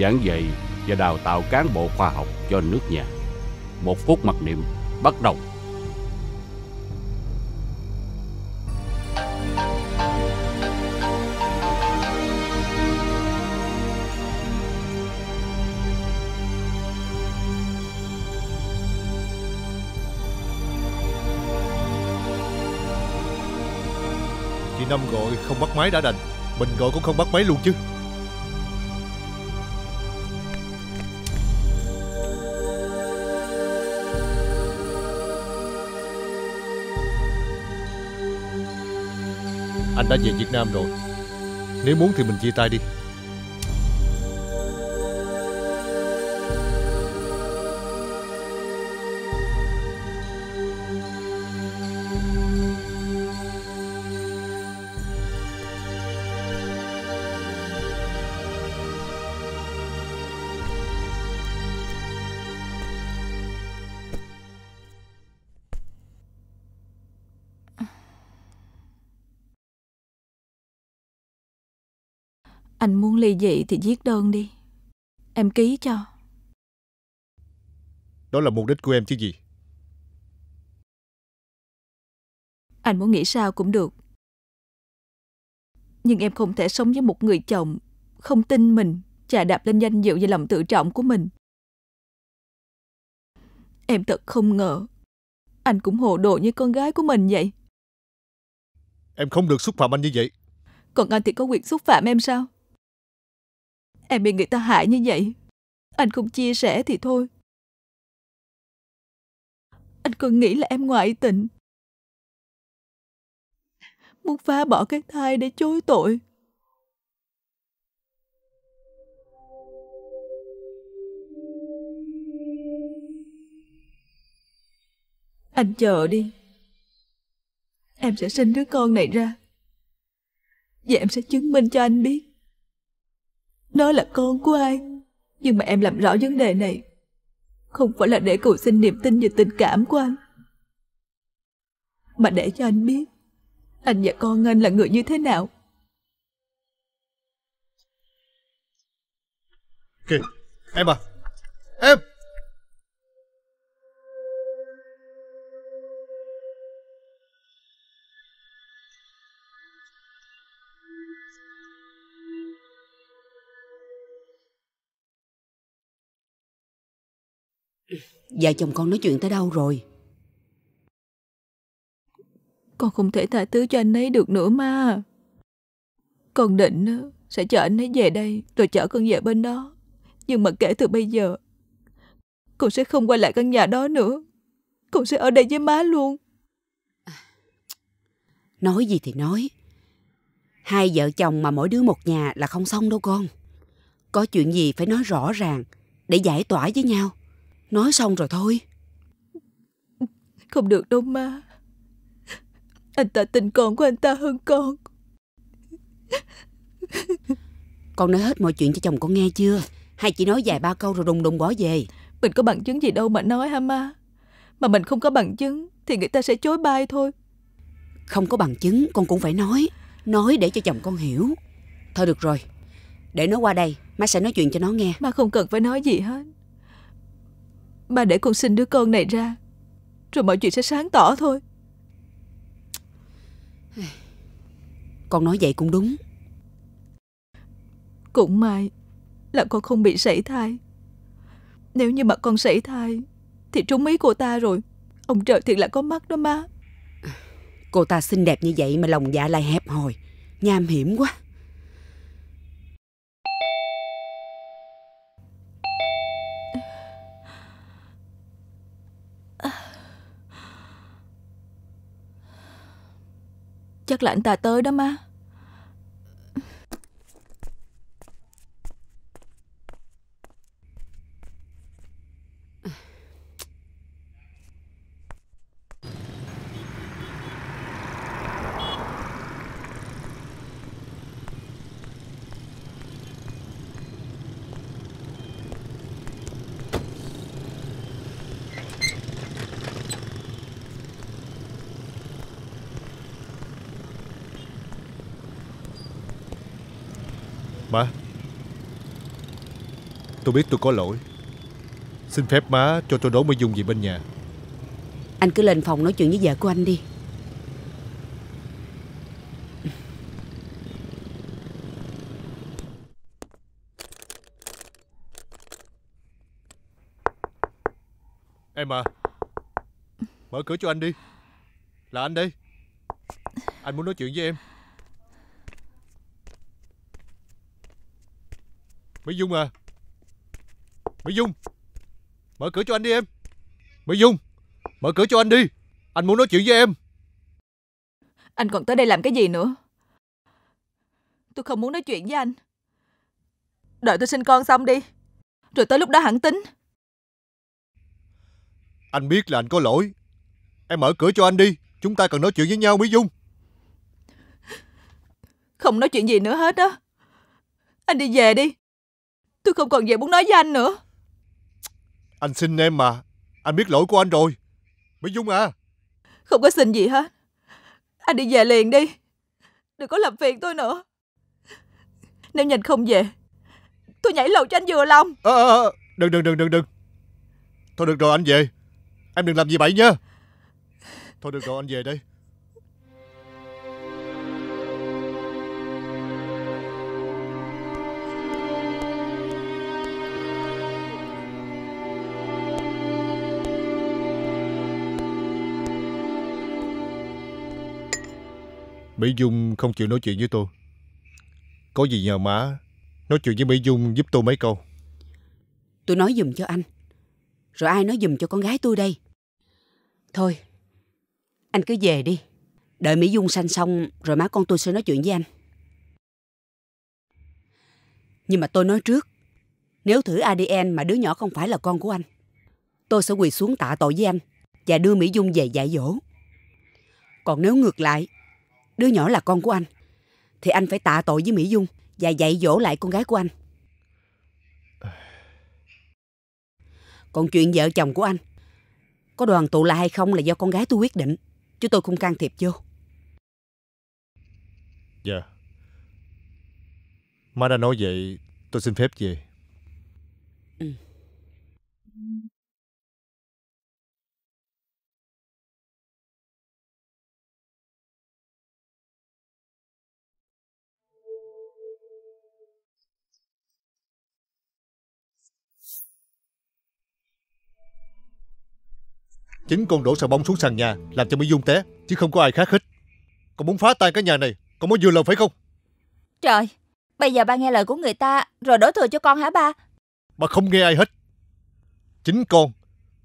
giảng dạy và đào tạo cán bộ khoa học cho nước nhà. Một phút mặc niệm bắt đầu. Chị Năm gọi không bắt máy đã đành Mình gọi cũng không bắt máy luôn chứ Anh đã về Việt Nam rồi Nếu muốn thì mình chia tay đi Anh muốn ly dị thì viết đơn đi. Em ký cho. Đó là mục đích của em chứ gì? Anh muốn nghĩ sao cũng được. Nhưng em không thể sống với một người chồng không tin mình, chà đạp lên danh dự và lòng tự trọng của mình. Em thật không ngờ anh cũng hồ đồ như con gái của mình vậy. Em không được xúc phạm anh như vậy. Còn anh thì có quyền xúc phạm em sao? Em bị người ta hại như vậy Anh không chia sẻ thì thôi Anh còn nghĩ là em ngoại tình Muốn phá bỏ cái thai để chối tội Anh chờ đi Em sẽ sinh đứa con này ra Và em sẽ chứng minh cho anh biết nó là con của ai? Nhưng mà em làm rõ vấn đề này. Không phải là để cầu xin niềm tin về tình cảm của anh. Mà để cho anh biết, anh và con anh là người như thế nào. Kìa, em à, em! Vợ chồng con nói chuyện tới đâu rồi Con không thể tha thứ cho anh ấy được nữa mà Con định sẽ chở anh ấy về đây Rồi chở con về bên đó Nhưng mà kể từ bây giờ Con sẽ không quay lại căn nhà đó nữa Con sẽ ở đây với má luôn à, Nói gì thì nói Hai vợ chồng mà mỗi đứa một nhà là không xong đâu con Có chuyện gì phải nói rõ ràng Để giải tỏa với nhau Nói xong rồi thôi Không được đâu ma Anh ta tình con của anh ta hơn con Con nói hết mọi chuyện cho chồng con nghe chưa Hay chỉ nói vài ba câu rồi đùng đùng bỏ về Mình có bằng chứng gì đâu mà nói hả ma Mà mình không có bằng chứng Thì người ta sẽ chối bai thôi Không có bằng chứng con cũng phải nói Nói để cho chồng con hiểu Thôi được rồi Để nó qua đây Má sẽ nói chuyện cho nó nghe Má không cần phải nói gì hết Ba để con sinh đứa con này ra Rồi mọi chuyện sẽ sáng tỏ thôi Con nói vậy cũng đúng Cũng may Là con không bị sảy thai Nếu như mà con sảy thai Thì trúng ý cô ta rồi Ông trời thiệt là có mắt đó má Cô ta xinh đẹp như vậy mà lòng dạ lại hẹp hòi Nham hiểm quá Chắc là anh ta tới đó mà. Má Tôi biết tôi có lỗi Xin phép má cho tôi đón mới dùng gì bên nhà Anh cứ lên phòng nói chuyện với vợ của anh đi Em à Mở cửa cho anh đi Là anh đây Anh muốn nói chuyện với em Mỹ Dung à Mỹ Dung Mở cửa cho anh đi em Mỹ Dung Mở cửa cho anh đi Anh muốn nói chuyện với em Anh còn tới đây làm cái gì nữa Tôi không muốn nói chuyện với anh Đợi tôi sinh con xong đi Rồi tới lúc đó hẳn tính Anh biết là anh có lỗi Em mở cửa cho anh đi Chúng ta cần nói chuyện với nhau Mỹ Dung Không nói chuyện gì nữa hết đó Anh đi về đi Tôi không còn về muốn nói với anh nữa Anh xin em mà Anh biết lỗi của anh rồi Mỹ Dung à Không có xin gì hết Anh đi về liền đi Đừng có làm phiền tôi nữa Nếu nhanh không về Tôi nhảy lầu cho anh vừa lòng à, à, à. Đừng đừng đừng đừng đừng Thôi được rồi anh về Em đừng làm gì bậy nha Thôi được rồi anh về đây Mỹ Dung không chịu nói chuyện với tôi Có gì nhờ má Nói chuyện với Mỹ Dung giúp tôi mấy câu Tôi nói dùm cho anh Rồi ai nói dùm cho con gái tôi đây Thôi Anh cứ về đi Đợi Mỹ Dung sanh xong Rồi má con tôi sẽ nói chuyện với anh Nhưng mà tôi nói trước Nếu thử ADN mà đứa nhỏ không phải là con của anh Tôi sẽ quỳ xuống tạ tội với anh Và đưa Mỹ Dung về dạy dỗ Còn nếu ngược lại đứa nhỏ là con của anh thì anh phải tạ tội với mỹ dung và dạy dỗ lại con gái của anh còn chuyện vợ chồng của anh có đoàn tụ lại hay không là do con gái tôi quyết định chứ tôi không can thiệp vô dạ yeah. má đã nói vậy tôi xin phép về ừ. Chính con đổ xà bông xuống sàn nhà Làm cho Mỹ Dung té Chứ không có ai khác hết Con muốn phá tan cái nhà này Con muốn vừa lòng phải không Trời Bây giờ ba nghe lời của người ta Rồi đổ thừa cho con hả ba Ba không nghe ai hết Chính con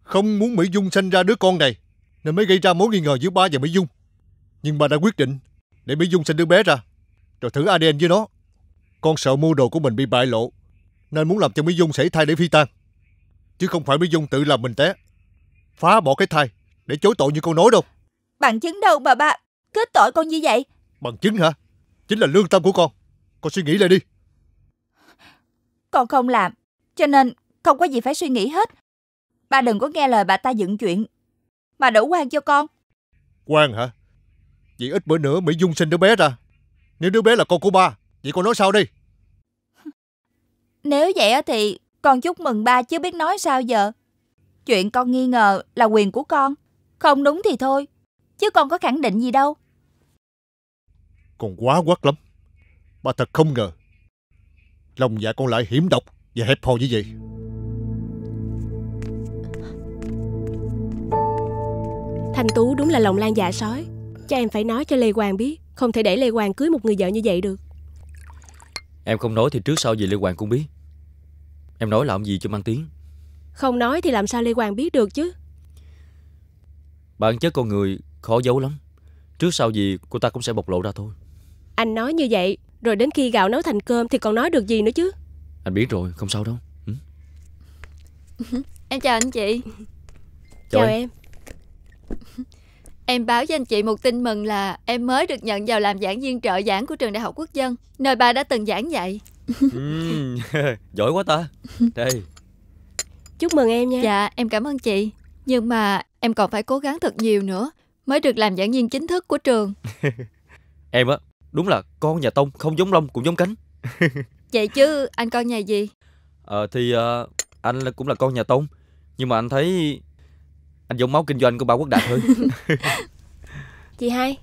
Không muốn Mỹ Dung sanh ra đứa con này Nên mới gây ra mối nghi ngờ giữa ba và Mỹ Dung Nhưng ba đã quyết định Để Mỹ Dung sinh đứa bé ra Rồi thử ADN với nó Con sợ mua đồ của mình bị bại lộ Nên muốn làm cho Mỹ Dung xảy thai để phi tan Chứ không phải Mỹ Dung tự làm mình té phá bỏ cái thai để chối tội như con nói đâu. Bằng chứng đâu mà ba, kết tội con như vậy? Bằng chứng hả? Chính là lương tâm của con. Con suy nghĩ lại đi. Con không làm, cho nên không có gì phải suy nghĩ hết. Ba đừng có nghe lời bà ta dựng chuyện mà đổ quan cho con. Quan hả? Vậy ít bữa nữa Mỹ Dung sinh đứa bé ra. Nếu đứa bé là con của ba, vậy con nói sao đi? Nếu vậy thì con chúc mừng ba chứ biết nói sao giờ. Chuyện con nghi ngờ là quyền của con. Không đúng thì thôi, chứ con có khẳng định gì đâu. Con quá quắc lắm. bà thật không ngờ. Lòng dạ con lại hiểm độc và hẹp hò như vậy. Thanh Tú đúng là lòng lan dạ sói. cho em phải nói cho Lê Hoàng biết, không thể để Lê Hoàng cưới một người vợ như vậy được. Em không nói thì trước sau gì Lê Hoàng cũng biết. Em nói là ông gì cho mang tiếng. Không nói thì làm sao Lê Hoàng biết được chứ Bản chất con người khó giấu lắm Trước sau gì cô ta cũng sẽ bộc lộ ra thôi Anh nói như vậy Rồi đến khi gạo nấu thành cơm thì còn nói được gì nữa chứ Anh biết rồi không sao đâu ừ? Em chào anh chị Chào, chào em. em báo cho anh chị một tin mừng là Em mới được nhận vào làm giảng viên trợ giảng Của trường đại học quốc dân Nơi ba đã từng giảng dạy ừ, Giỏi quá ta Đây Chúc mừng em nha. Dạ, em cảm ơn chị. Nhưng mà em còn phải cố gắng thật nhiều nữa mới được làm giảng viên chính thức của trường. em á, đúng là con nhà Tông không giống lông cũng giống cánh. Vậy chứ anh con nhà gì? Ờ à, thì à, anh cũng là con nhà Tông, nhưng mà anh thấy anh giống máu kinh doanh của ba quốc đạt thôi. chị hai.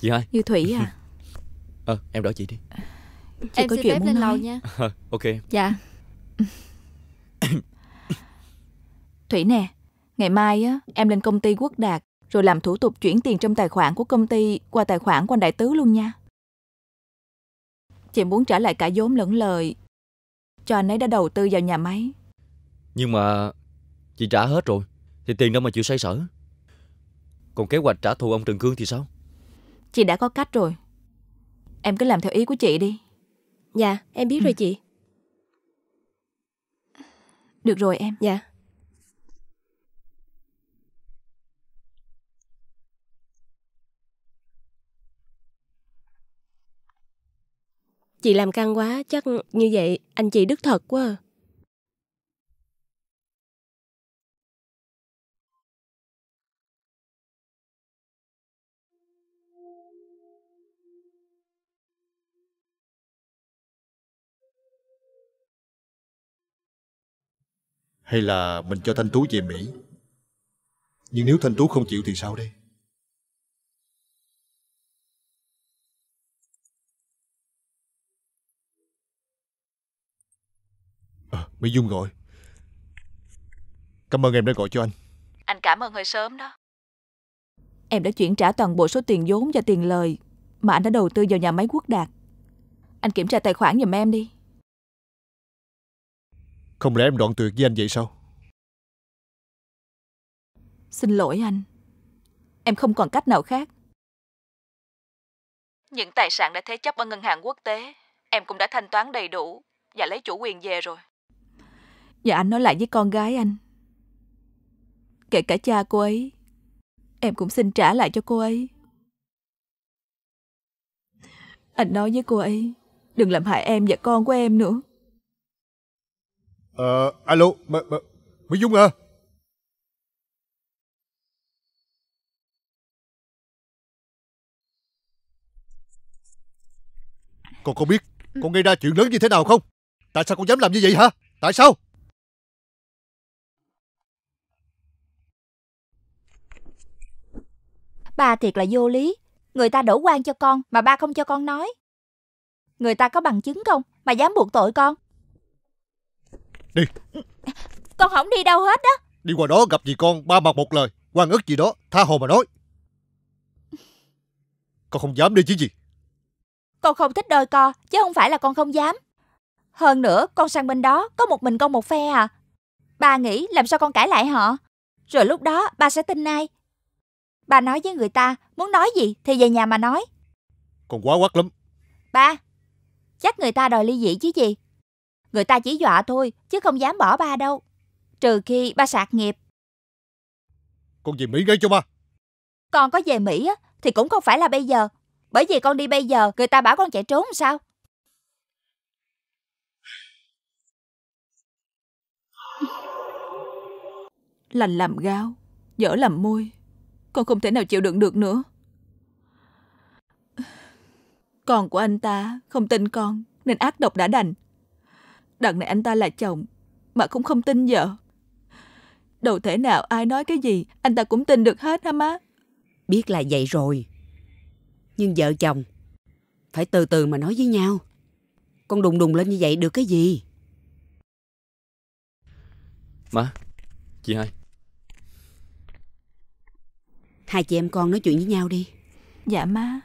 Chị hai. Như Thủy à. Ờ, à, em đỡ chị đi. Chị em có xin chuyện phép lên nói. lầu nha. ok. Dạ. Thủy nè, ngày mai á, em lên công ty quốc đạt rồi làm thủ tục chuyển tiền trong tài khoản của công ty qua tài khoản của anh Đại Tứ luôn nha. Chị muốn trả lại cả vốn lẫn lời cho anh ấy đã đầu tư vào nhà máy. Nhưng mà chị trả hết rồi thì tiền đâu mà chịu xoay sở. Còn kế hoạch trả thù ông Trần Cương thì sao? Chị đã có cách rồi. Em cứ làm theo ý của chị đi. Dạ, em biết ừ. rồi chị. Được rồi em. Dạ. Chị làm căng quá, chắc như vậy anh chị đức thật quá. Hay là mình cho Thanh Tú về Mỹ Nhưng nếu Thanh Tú không chịu thì sao đây à, Mỹ Dung gọi Cảm ơn em đã gọi cho anh Anh cảm ơn hơi sớm đó Em đã chuyển trả toàn bộ số tiền vốn và tiền lời Mà anh đã đầu tư vào nhà máy quốc đạt Anh kiểm tra tài khoản giùm em đi không lẽ em đoạn tuyệt với anh vậy sao? Xin lỗi anh. Em không còn cách nào khác. Những tài sản đã thế chấp ở ngân hàng quốc tế, em cũng đã thanh toán đầy đủ và lấy chủ quyền về rồi. Và anh nói lại với con gái anh. Kể cả cha cô ấy, em cũng xin trả lại cho cô ấy. Anh nói với cô ấy, đừng làm hại em và con của em nữa. Ờ, alo, bà, bà, Mỹ Dung à? Con có biết ừ. con gây ra chuyện lớn như thế nào không? Tại sao con dám làm như vậy hả? Tại sao? Ba thiệt là vô lý. Người ta đổ quan cho con mà ba không cho con nói. Người ta có bằng chứng không mà dám buộc tội con? Đi Con không đi đâu hết đó Đi qua đó gặp gì con ba mặt một lời quan ức gì đó tha hồ mà nói Con không dám đi chứ gì Con không thích đôi co Chứ không phải là con không dám Hơn nữa con sang bên đó Có một mình con một phe à ba nghĩ làm sao con cãi lại họ Rồi lúc đó ba sẽ tin ai ba nói với người ta Muốn nói gì thì về nhà mà nói Con quá quắc lắm Ba Chắc người ta đòi ly dị chứ gì Người ta chỉ dọa thôi, chứ không dám bỏ ba đâu. Trừ khi ba sạc nghiệp. Con về Mỹ ngay cho ba. Con có về Mỹ á, thì cũng không phải là bây giờ. Bởi vì con đi bây giờ, người ta bảo con chạy trốn sao? Lành làm gao, dở làm môi. Con không thể nào chịu đựng được nữa. Con của anh ta không tin con nên ác độc đã đành. Đằng này anh ta là chồng Mà cũng không tin vợ Đâu thể nào ai nói cái gì Anh ta cũng tin được hết hả má Biết là vậy rồi Nhưng vợ chồng Phải từ từ mà nói với nhau Con đùng đùng lên như vậy được cái gì Má Chị hai Hai chị em con nói chuyện với nhau đi Dạ má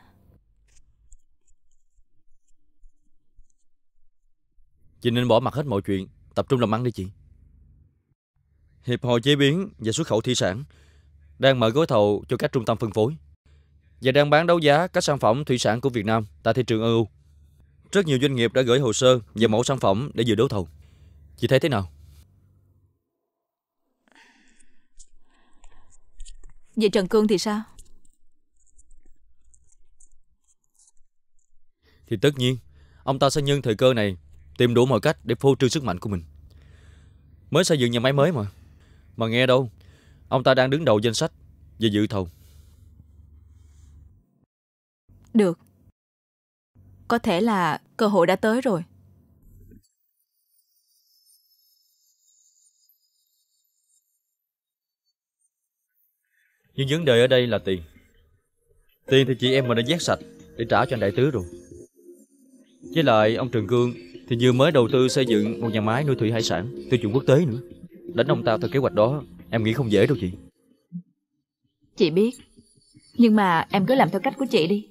Chị nên bỏ mặt hết mọi chuyện Tập trung làm ăn đi chị Hiệp hội chế biến và xuất khẩu thủy sản đang mở gói thầu cho các trung tâm phân phối và đang bán đấu giá các sản phẩm thủy sản của Việt Nam tại thị trường EU. Rất nhiều doanh nghiệp đã gửi hồ sơ và mẫu sản phẩm để dự đấu thầu. Chị thấy thế nào? Về Trần Cương thì sao? Thì tất nhiên, ông ta sẽ nhân thời cơ này Tìm đủ mọi cách để phô trương sức mạnh của mình Mới xây dựng nhà máy mới mà Mà nghe đâu Ông ta đang đứng đầu danh sách Về dự thầu Được Có thể là cơ hội đã tới rồi Nhưng vấn đề ở đây là tiền Tiền thì chị em mình đã vét sạch Để trả cho anh đại tứ rồi Với lại ông Trường Cương thì vừa mới đầu tư xây dựng một nhà máy nuôi thủy hải sản Tiêu chuẩn quốc tế nữa Đánh ông ta theo kế hoạch đó Em nghĩ không dễ đâu chị Chị biết Nhưng mà em cứ làm theo cách của chị đi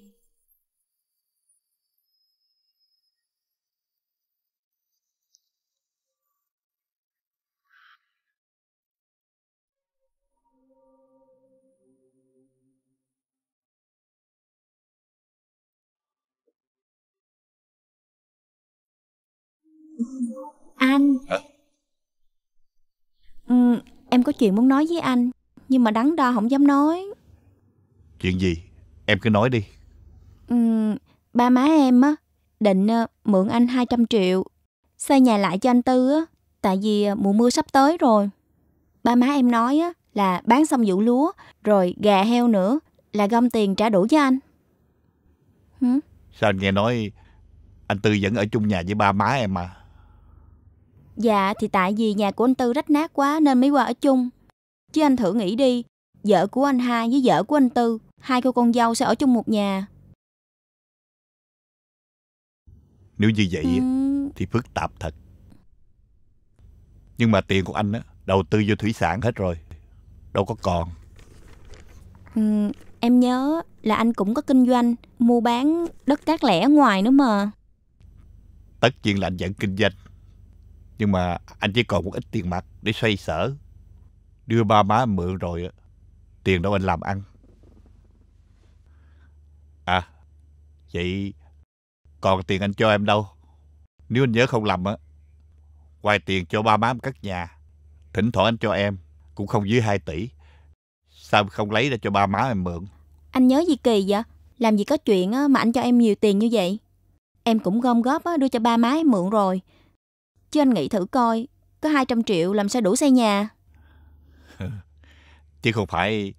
chuyện muốn nói với anh Nhưng mà đắn đo không dám nói Chuyện gì? Em cứ nói đi ừ, Ba má em á Định ờ, mượn anh 200 triệu Xây nhà lại cho anh Tư á Tại vì ờ, mùa mưa sắp tới rồi Ba má em nói á Là bán xong vụ lúa Rồi gà heo nữa Là gom tiền trả đủ cho anh Hử? Sao anh nghe nói Anh Tư vẫn ở chung nhà với ba má em mà Dạ thì tại vì nhà của anh Tư rách nát quá nên mới qua ở chung. Chứ anh thử nghĩ đi, vợ của anh hai với vợ của anh Tư, hai cô con dâu sẽ ở chung một nhà. Nếu như vậy ừ. thì phức tạp thật. Nhưng mà tiền của anh á, đầu tư vô thủy sản hết rồi, đâu có còn. Ừ, em nhớ là anh cũng có kinh doanh, mua bán đất cát lẻ ngoài nữa mà. Tất nhiên là anh vẫn kinh doanh nhưng mà anh chỉ còn một ít tiền mặt để xoay sở đưa ba má mượn rồi tiền đâu anh làm ăn à vậy còn tiền anh cho em đâu nếu anh nhớ không lầm á ngoài tiền cho ba má em cất nhà thỉnh thoảng anh cho em cũng không dưới 2 tỷ sao không lấy ra cho ba má em mượn anh nhớ gì kỳ vậy làm gì có chuyện mà anh cho em nhiều tiền như vậy em cũng gom góp đưa cho ba má em mượn rồi Chứ anh nghĩ thử coi, có 200 triệu làm sao đủ xây nhà? Chứ không phải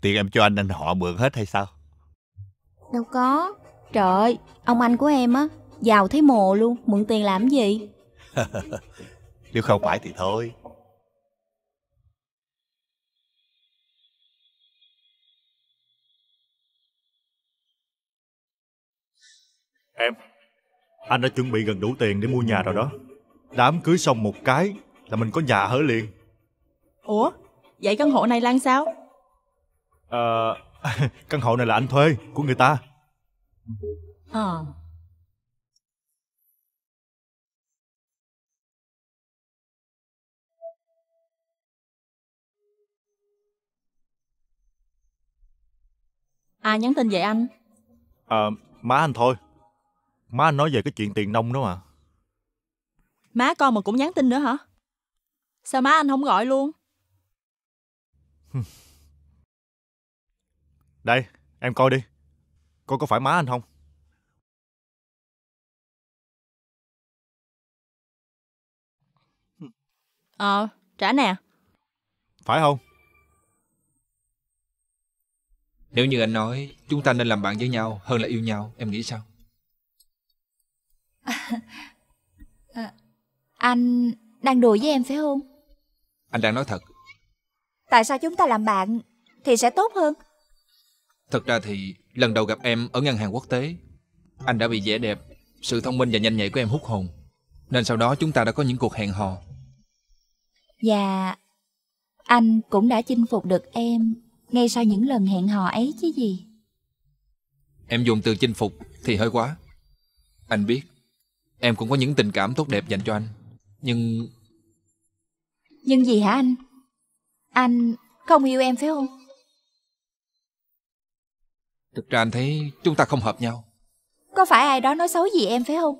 tiền em cho anh anh họ mượn hết hay sao? Đâu có. Trời ông anh của em á, giàu thấy mồ luôn, mượn tiền làm gì? Nếu không phải thì thôi. Em, anh đã chuẩn bị gần đủ tiền để mua nhà rồi đó. Đám cưới xong một cái là mình có nhà ở liền Ủa Vậy căn hộ này Lan sao Ờ à, Căn hộ này là anh thuê của người ta Ờ à. Ai nhắn tin vậy anh Ờ à, Má anh thôi Má anh nói về cái chuyện tiền nông đó mà Má con mà cũng nhắn tin nữa hả? Sao má anh không gọi luôn? Đây, em coi đi. Coi có phải má anh không? Ờ, trả nè. Phải không? Nếu như anh nói chúng ta nên làm bạn với nhau hơn là yêu nhau, em nghĩ sao? Anh đang đùa với em phải không? Anh đang nói thật Tại sao chúng ta làm bạn thì sẽ tốt hơn? Thật ra thì lần đầu gặp em ở ngân hàng quốc tế Anh đã bị vẻ đẹp, sự thông minh và nhanh nhạy của em hút hồn Nên sau đó chúng ta đã có những cuộc hẹn hò Và dạ, anh cũng đã chinh phục được em ngay sau những lần hẹn hò ấy chứ gì Em dùng từ chinh phục thì hơi quá Anh biết Em cũng có những tình cảm tốt đẹp dành cho anh nhưng... Nhưng gì hả anh? Anh không yêu em phải không? Thực ra anh thấy chúng ta không hợp nhau Có phải ai đó nói xấu gì em phải không?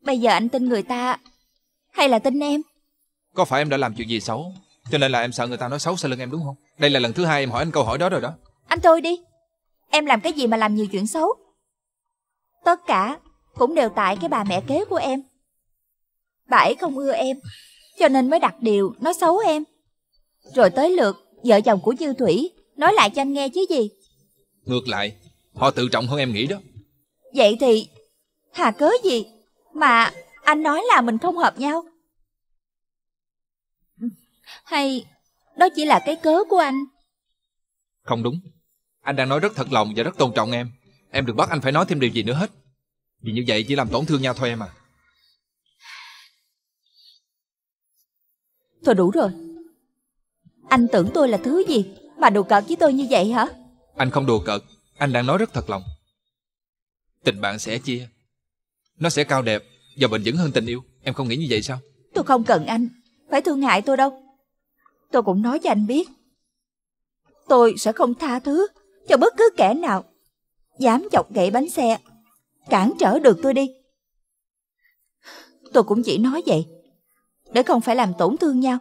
Bây giờ anh tin người ta Hay là tin em? Có phải em đã làm chuyện gì xấu Cho nên là em sợ người ta nói xấu sau lưng em đúng không? Đây là lần thứ hai em hỏi anh câu hỏi đó rồi đó Anh thôi đi Em làm cái gì mà làm nhiều chuyện xấu Tất cả cũng đều tại cái bà mẹ kế của em bà ấy không ưa em, cho nên mới đặt điều nói xấu em. Rồi tới lượt, vợ chồng của Dư Thủy nói lại cho anh nghe chứ gì. Ngược lại, họ tự trọng hơn em nghĩ đó. Vậy thì, hà cớ gì mà anh nói là mình không hợp nhau? Hay đó chỉ là cái cớ của anh? Không đúng. Anh đang nói rất thật lòng và rất tôn trọng em. Em đừng bắt anh phải nói thêm điều gì nữa hết. Vì như vậy chỉ làm tổn thương nhau thôi em à. Thôi đủ rồi Anh tưởng tôi là thứ gì Mà đùa cợt với tôi như vậy hả Anh không đùa cợt Anh đang nói rất thật lòng Tình bạn sẽ chia Nó sẽ cao đẹp Và bền vững hơn tình yêu Em không nghĩ như vậy sao Tôi không cần anh Phải thương hại tôi đâu Tôi cũng nói cho anh biết Tôi sẽ không tha thứ Cho bất cứ kẻ nào Dám chọc gậy bánh xe Cản trở được tôi đi Tôi cũng chỉ nói vậy để không phải làm tổn thương nhau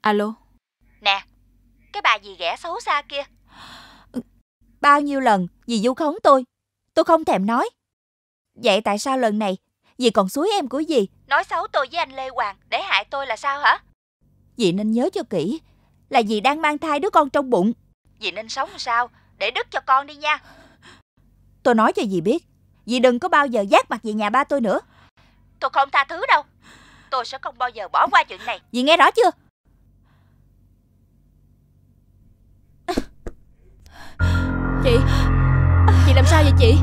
Alo Nè Cái bà gì ghẻ xấu xa kia Bao nhiêu lần dì vu khống tôi Tôi không thèm nói Vậy tại sao lần này Dì còn suối em của dì Nói xấu tôi với anh Lê Hoàng Để hại tôi là sao hả Dì nên nhớ cho kỹ Là dì đang mang thai đứa con trong bụng Dì nên sống sao Để đứt cho con đi nha Tôi nói cho dì biết Dì đừng có bao giờ giác mặt về nhà ba tôi nữa Tôi không tha thứ đâu Tôi sẽ không bao giờ bỏ qua chuyện này Dì nghe rõ chưa Chị Chị làm sao vậy chị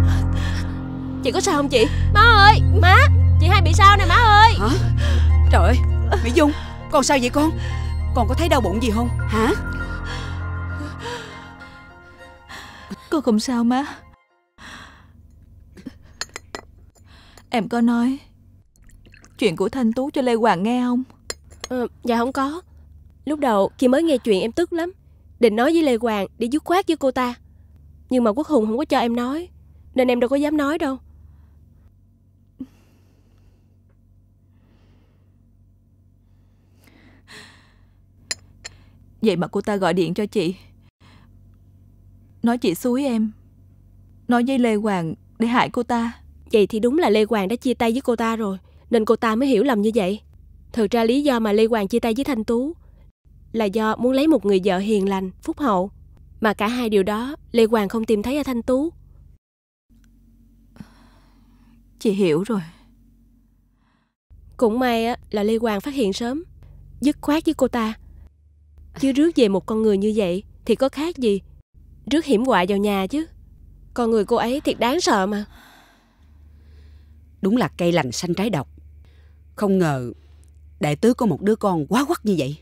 Chị có sao không chị Má ơi Má Chị hai bị sao nè má ơi Hả Trời ơi Mỹ Dung Con sao vậy con Con có thấy đau bụng gì không Hả Con không sao má Em có nói Chuyện của Thanh Tú cho Lê Hoàng nghe không ờ, Dạ không có Lúc đầu khi mới nghe chuyện em tức lắm Định nói với Lê Hoàng để dứt khoát với cô ta nhưng mà Quốc Hùng không có cho em nói Nên em đâu có dám nói đâu Vậy mà cô ta gọi điện cho chị Nói chị xúi em Nói với Lê Hoàng để hại cô ta Vậy thì đúng là Lê Hoàng đã chia tay với cô ta rồi Nên cô ta mới hiểu lầm như vậy Thực ra lý do mà Lê Hoàng chia tay với Thanh Tú Là do muốn lấy một người vợ hiền lành, phúc hậu mà cả hai điều đó Lê Hoàng không tìm thấy ở Thanh Tú Chị hiểu rồi Cũng may là Lê Hoàng phát hiện sớm Dứt khoát với cô ta Chứ rước về một con người như vậy Thì có khác gì Rước hiểm họa vào nhà chứ Con người cô ấy thiệt đáng sợ mà Đúng là cây lành xanh trái độc Không ngờ Đại tứ có một đứa con quá quắt như vậy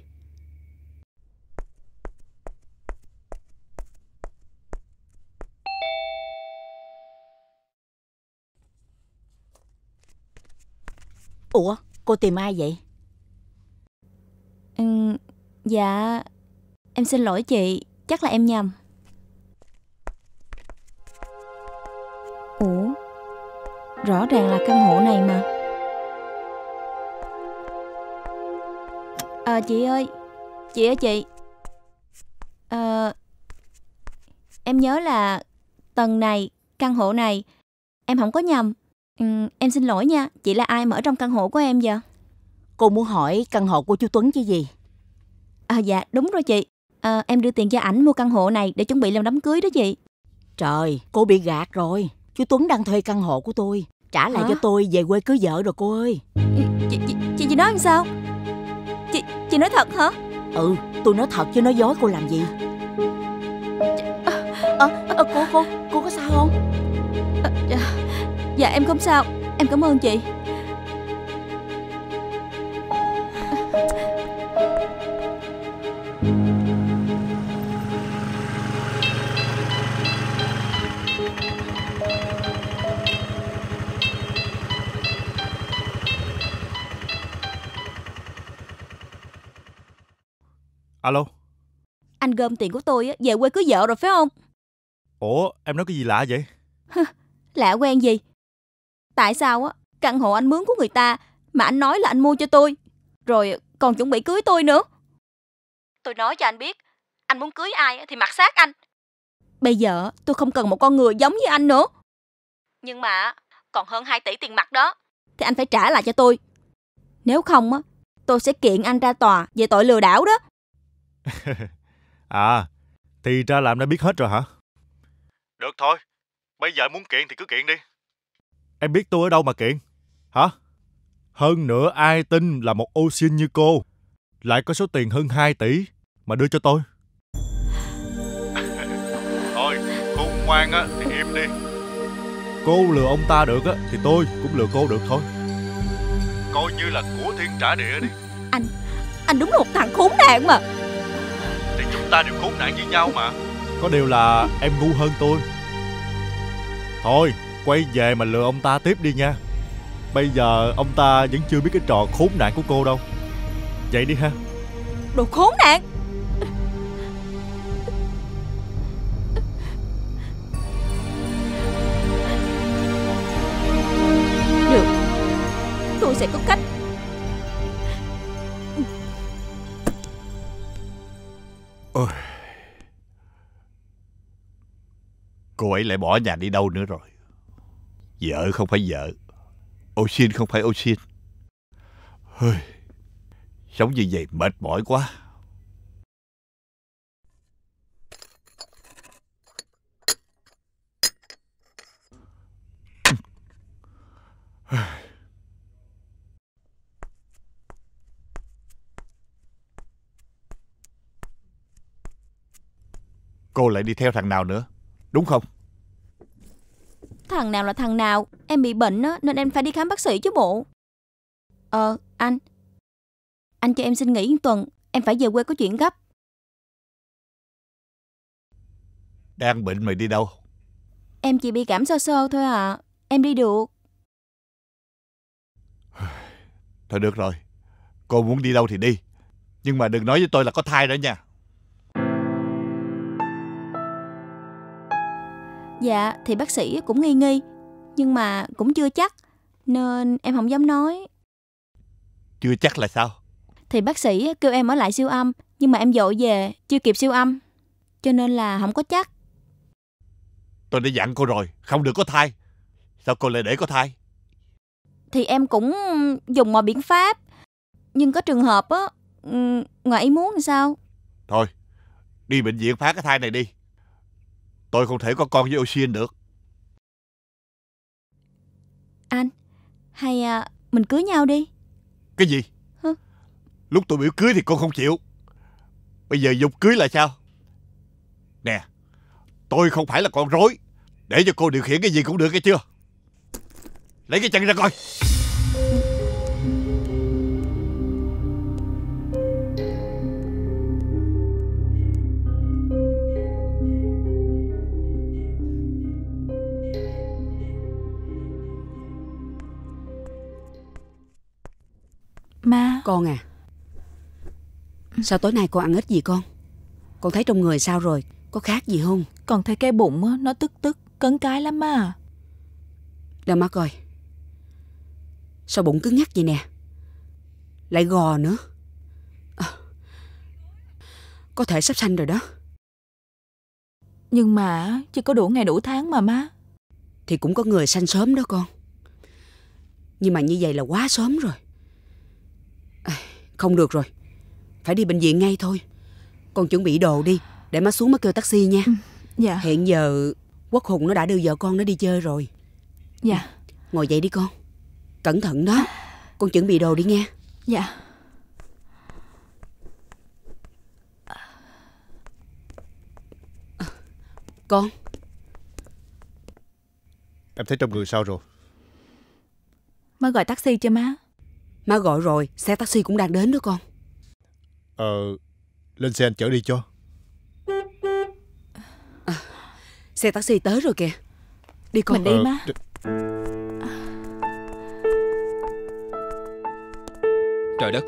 Ủa, cô tìm ai vậy? Ừ, dạ, em xin lỗi chị, chắc là em nhầm. Ủa, rõ ràng là căn hộ này mà. À, chị ơi, chị ơi chị. À, em nhớ là tầng này, căn hộ này, em không có nhầm Ừ, em xin lỗi nha, chị là ai mà ở trong căn hộ của em giờ Cô muốn hỏi căn hộ của chú Tuấn chứ gì? À dạ, đúng rồi chị. À, em đưa tiền cho ảnh mua căn hộ này để chuẩn bị làm đám cưới đó chị. Trời, cô bị gạt rồi. Chú Tuấn đang thuê căn hộ của tôi. Trả lại Hả? cho tôi về quê cưới vợ rồi cô ơi. Chị, chị, chị, nói làm sao? Chị, chị nói thật hả? Ừ, tôi nói thật chứ nói dối cô làm gì? Ờ, à, à, cô, cô, cô có sao không? Dạ em không sao Em cảm ơn chị Alo Anh gom tiền của tôi về quê cưới vợ rồi phải không Ủa em nói cái gì lạ vậy Lạ quen gì Tại sao á, căn hộ anh mướn của người ta mà anh nói là anh mua cho tôi, rồi còn chuẩn bị cưới tôi nữa. Tôi nói cho anh biết, anh muốn cưới ai thì mặc xác anh. Bây giờ tôi không cần một con người giống như anh nữa. Nhưng mà còn hơn 2 tỷ tiền mặt đó thì anh phải trả lại cho tôi. Nếu không á, tôi sẽ kiện anh ra tòa về tội lừa đảo đó. à, thì ra làm đã biết hết rồi hả? Được thôi, bây giờ muốn kiện thì cứ kiện đi. Em biết tôi ở đâu mà kiện? Hả? Hơn nữa ai tin là một ô xin như cô lại có số tiền hơn 2 tỷ mà đưa cho tôi? Thôi, cô ngoan á thì im đi. Cô lừa ông ta được á thì tôi cũng lừa cô được thôi. Coi như là của thiên trả địa đi. Anh, anh đúng là một thằng khốn nạn mà. Thì chúng ta đều khốn nạn với nhau mà. Có điều là em ngu hơn tôi. Thôi, Quay về mà lừa ông ta tiếp đi nha Bây giờ ông ta vẫn chưa biết cái trò khốn nạn của cô đâu Vậy đi ha Đồ khốn nạn Được Tôi sẽ có cách Ôi. Cô ấy lại bỏ nhà đi đâu nữa rồi Vợ không phải vợ Ô xin không phải ô xin Hơi Sống như vậy mệt mỏi quá Cô lại đi theo thằng nào nữa Đúng không Thằng nào là thằng nào Em bị bệnh á, nên em phải đi khám bác sĩ chứ bộ Ờ anh Anh cho em xin nghỉ một tuần Em phải về quê có chuyện gấp Đang bệnh mày đi đâu Em chỉ bị cảm sơ sơ thôi à Em đi được Thôi được rồi Cô muốn đi đâu thì đi Nhưng mà đừng nói với tôi là có thai đó nha Dạ, thì bác sĩ cũng nghi nghi, nhưng mà cũng chưa chắc, nên em không dám nói. Chưa chắc là sao? Thì bác sĩ kêu em ở lại siêu âm, nhưng mà em dội về, chưa kịp siêu âm, cho nên là không có chắc. Tôi đã dặn cô rồi, không được có thai. Sao cô lại để có thai? Thì em cũng dùng mọi biện pháp, nhưng có trường hợp á, ừ, ngoài ý muốn thì sao? Thôi, đi bệnh viện phá cái thai này đi. Tôi không thể có con với Ocean được Anh Hay à, mình cưới nhau đi Cái gì Hứ? Lúc tôi biểu cưới thì con không chịu Bây giờ dục cưới là sao Nè Tôi không phải là con rối Để cho cô điều khiển cái gì cũng được hay chưa Lấy cái chân ra coi Con à Sao tối nay con ăn ít gì con Con thấy trong người sao rồi Có khác gì không Con thấy cái bụng nó tức tức Cấn cái lắm mà Đâu má coi Sao bụng cứng ngắc vậy nè Lại gò nữa à, Có thể sắp sanh rồi đó Nhưng mà chưa có đủ ngày đủ tháng mà má Thì cũng có người sanh sớm đó con Nhưng mà như vậy là quá sớm rồi không được rồi Phải đi bệnh viện ngay thôi Con chuẩn bị đồ đi Để má xuống má kêu taxi nha ừ, Dạ Hiện giờ Quốc Hùng nó đã đưa vợ con nó đi chơi rồi Dạ Ngồi dậy đi con Cẩn thận đó Con chuẩn bị đồ đi nghe Dạ Con Em thấy trong người sao rồi Mới gọi taxi cho má Má gọi rồi, xe taxi cũng đang đến đó con Ờ, lên xe anh chở đi cho à, Xe taxi tới rồi kìa Đi con Mình đi ờ, má Trời đất,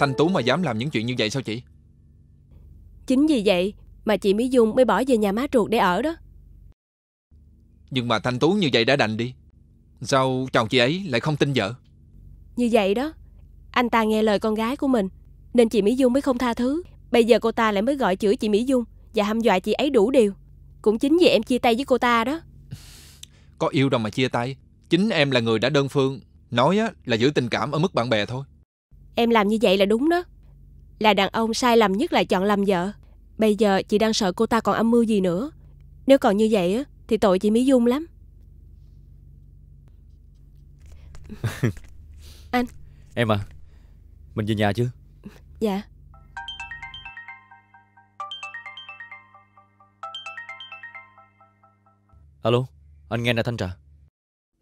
Thanh Tú mà dám làm những chuyện như vậy sao chị? Chính vì vậy mà chị Mỹ Dung mới bỏ về nhà má ruột để ở đó Nhưng mà Thanh Tú như vậy đã đành đi Sao chồng chị ấy lại không tin vợ? Như vậy đó, anh ta nghe lời con gái của mình, nên chị Mỹ Dung mới không tha thứ. Bây giờ cô ta lại mới gọi chửi chị Mỹ Dung và hăm dọa chị ấy đủ điều. Cũng chính vì em chia tay với cô ta đó. Có yêu đâu mà chia tay. Chính em là người đã đơn phương. Nói á, là giữ tình cảm ở mức bạn bè thôi. Em làm như vậy là đúng đó. Là đàn ông sai lầm nhất là chọn làm vợ. Bây giờ chị đang sợ cô ta còn âm mưu gì nữa. Nếu còn như vậy á, thì tội chị Mỹ Dung lắm. Anh Em à Mình về nhà chưa Dạ Alo Anh nghe nè Thanh Trà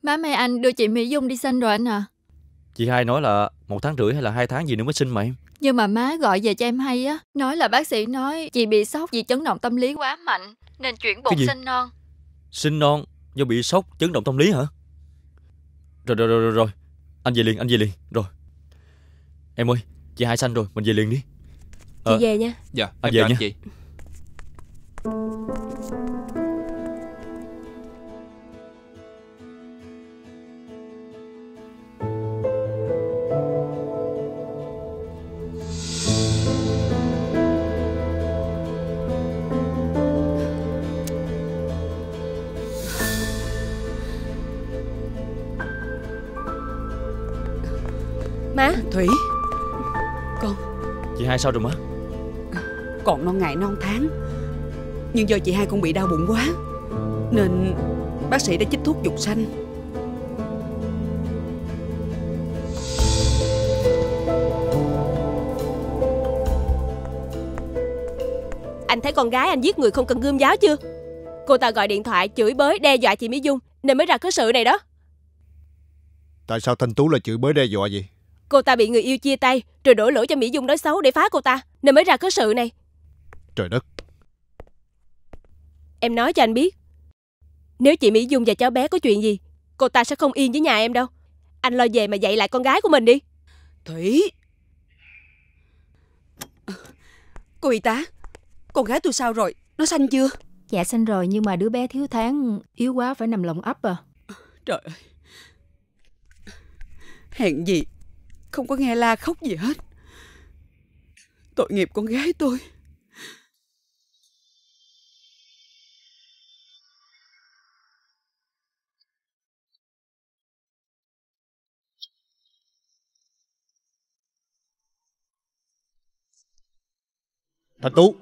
Má mẹ anh đưa chị Mỹ Dung đi sinh rồi anh à Chị hai nói là một tháng rưỡi hay là hai tháng gì nữa mới sinh mà em Nhưng mà má gọi về cho em hay á Nói là bác sĩ nói chị bị sốc vì chấn động tâm lý quá mạnh Nên chuyển bụng sinh non Sinh non do bị sốc chấn động tâm lý hả Rồi rồi rồi rồi, rồi. Anh về liền, anh về liền, rồi Em ơi, chị hai Sanh rồi, mình về liền đi Chị à, về nha Dạ, anh em về nha chị. hai sao rồi má Còn non ngày non tháng Nhưng do chị hai cũng bị đau bụng quá Nên bác sĩ đã chích thuốc dục xanh Anh thấy con gái anh giết người không cần gươm giáo chưa Cô ta gọi điện thoại chửi bới đe dọa chị Mỹ Dung Nên mới ra cái sự này đó Tại sao Thanh Tú lại chửi bới đe dọa vậy Cô ta bị người yêu chia tay Rồi đổ lỗi cho Mỹ Dung nói xấu để phá cô ta Nên mới ra cớ sự này Trời đất Em nói cho anh biết Nếu chị Mỹ Dung và cháu bé có chuyện gì Cô ta sẽ không yên với nhà em đâu Anh lo về mà dạy lại con gái của mình đi Thủy Cô y tá Con gái tôi sao rồi Nó xanh chưa Dạ xanh rồi nhưng mà đứa bé thiếu tháng Yếu quá phải nằm lồng ấp à Trời ơi Hẹn gì không có nghe la khóc gì hết Tội nghiệp con gái tôi Thanh Tú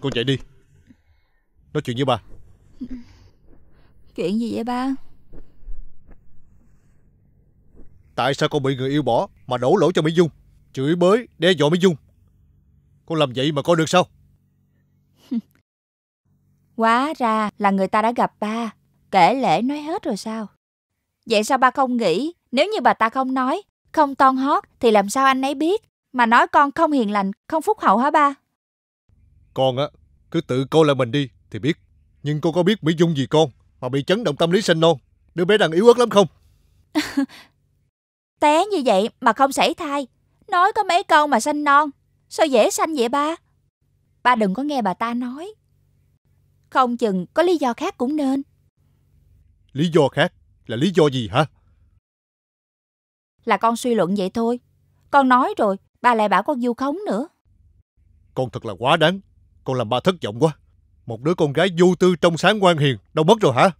Con chạy đi Nói chuyện với ba Chuyện gì vậy ba Tại sao con bị người yêu bỏ mà đổ lỗi cho Mỹ Dung? Chửi bới, đe dọa Mỹ Dung. Con làm vậy mà coi được sao? Quá ra là người ta đã gặp ba, kể lễ nói hết rồi sao? Vậy sao ba không nghĩ, nếu như bà ta không nói, không ton hót thì làm sao anh ấy biết? Mà nói con không hiền lành, không phúc hậu hả ba? Con á, cứ tự coi là mình đi thì biết. Nhưng con có biết Mỹ Dung gì con mà bị chấn động tâm lý sinh non? Đứa bé đang yếu ớt lắm không? Té như vậy mà không sảy thai, nói có mấy câu mà sanh non, sao dễ sanh vậy ba? Ba đừng có nghe bà ta nói. Không chừng có lý do khác cũng nên. Lý do khác là lý do gì hả? Là con suy luận vậy thôi. Con nói rồi, bà lại bảo con du khống nữa. Con thật là quá đáng. Con làm ba thất vọng quá. Một đứa con gái vô tư trong sáng ngoan hiền, đâu mất rồi hả?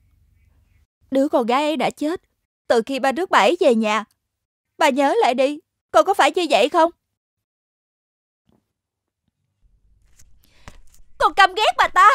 Đứa con gái ấy đã chết. Từ khi ba rước bảy về nhà, Bà nhớ lại đi, con có phải như vậy không? Con căm ghét bà ta!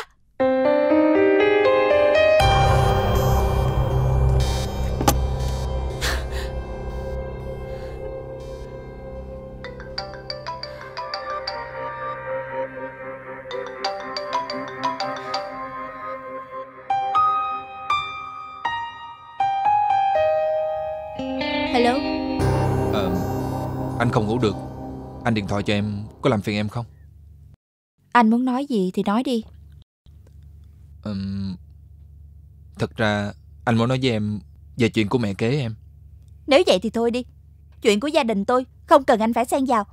được Anh điện thoại cho em Có làm phiền em không Anh muốn nói gì thì nói đi uhm, Thật ra Anh muốn nói với em Về chuyện của mẹ kế em Nếu vậy thì thôi đi Chuyện của gia đình tôi Không cần anh phải xen vào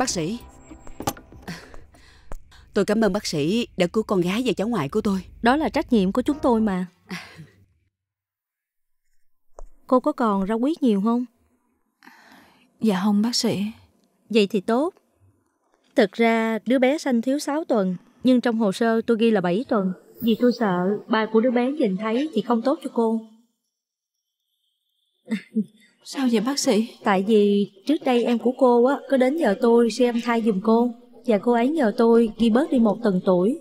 Bác sĩ Tôi cảm ơn bác sĩ đã cứu con gái và cháu ngoại của tôi Đó là trách nhiệm của chúng tôi mà Cô có còn rau quýt nhiều không? Dạ không bác sĩ Vậy thì tốt Thực ra đứa bé sanh thiếu 6 tuần Nhưng trong hồ sơ tôi ghi là 7 tuần Vì tôi sợ ba của đứa bé nhìn thấy thì không tốt cho cô Sao vậy bác sĩ? Tại vì trước đây em của cô á có đến nhờ tôi xem thai giùm cô và cô ấy nhờ tôi ghi bớt đi một tuần tuổi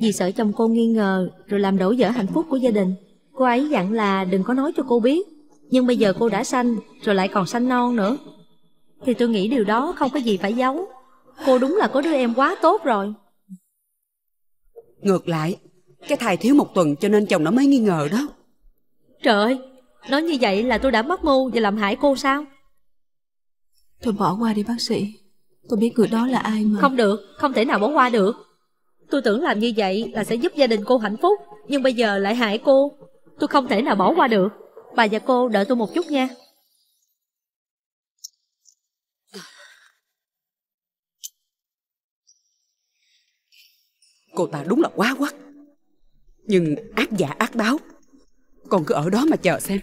vì sợ chồng cô nghi ngờ rồi làm đổ vỡ hạnh phúc của gia đình. Cô ấy dặn là đừng có nói cho cô biết nhưng bây giờ cô đã sanh rồi lại còn sanh non nữa. Thì tôi nghĩ điều đó không có gì phải giấu. Cô đúng là có đứa em quá tốt rồi. Ngược lại, cái thai thiếu một tuần cho nên chồng nó mới nghi ngờ đó. Trời ơi, Nói như vậy là tôi đã mất mưu và làm hại cô sao Thôi bỏ qua đi bác sĩ Tôi biết người đó là ai mà Không được, không thể nào bỏ qua được Tôi tưởng làm như vậy là sẽ giúp gia đình cô hạnh phúc Nhưng bây giờ lại hại cô Tôi không thể nào bỏ qua được Bà và cô đợi tôi một chút nha Cô ta đúng là quá quắc Nhưng ác giả ác báo Còn cứ ở đó mà chờ xem